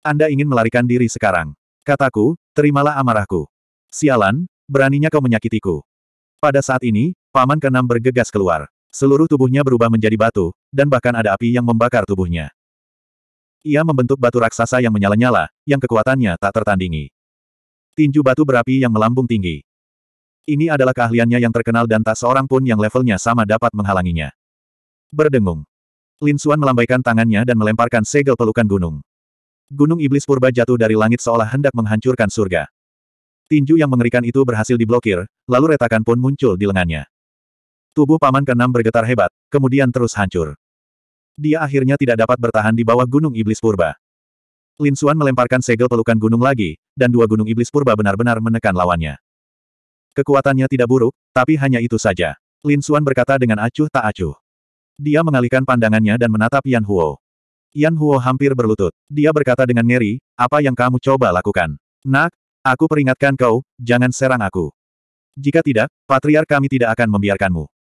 Anda ingin melarikan diri sekarang. Kataku, terimalah amarahku. Sialan, beraninya kau menyakitiku. Pada saat ini, paman keenam bergegas keluar. Seluruh tubuhnya berubah menjadi batu, dan bahkan ada api yang membakar tubuhnya. Ia membentuk batu raksasa yang menyala-nyala, yang kekuatannya tak tertandingi. Tinju batu berapi yang melambung tinggi. Ini adalah keahliannya yang terkenal dan tak seorang pun yang levelnya sama dapat menghalanginya. Berdengung. Lin Xuan melambaikan tangannya dan melemparkan segel pelukan gunung. Gunung iblis purba jatuh dari langit seolah hendak menghancurkan surga. Tinju yang mengerikan itu berhasil diblokir, lalu retakan pun muncul di lengannya. Tubuh paman keenam bergetar hebat, kemudian terus hancur. Dia akhirnya tidak dapat bertahan di bawah gunung iblis purba. Lin Xuan melemparkan segel pelukan gunung lagi, dan dua gunung iblis purba benar-benar menekan lawannya. Kekuatannya tidak buruk, tapi hanya itu saja. Lin Xuan berkata dengan acuh tak acuh. Dia mengalihkan pandangannya dan menatap Yan Huo. Yan Huo hampir berlutut. Dia berkata dengan ngeri, apa yang kamu coba lakukan? Nak, aku peringatkan kau, jangan serang aku. Jika tidak, patriar kami tidak akan membiarkanmu.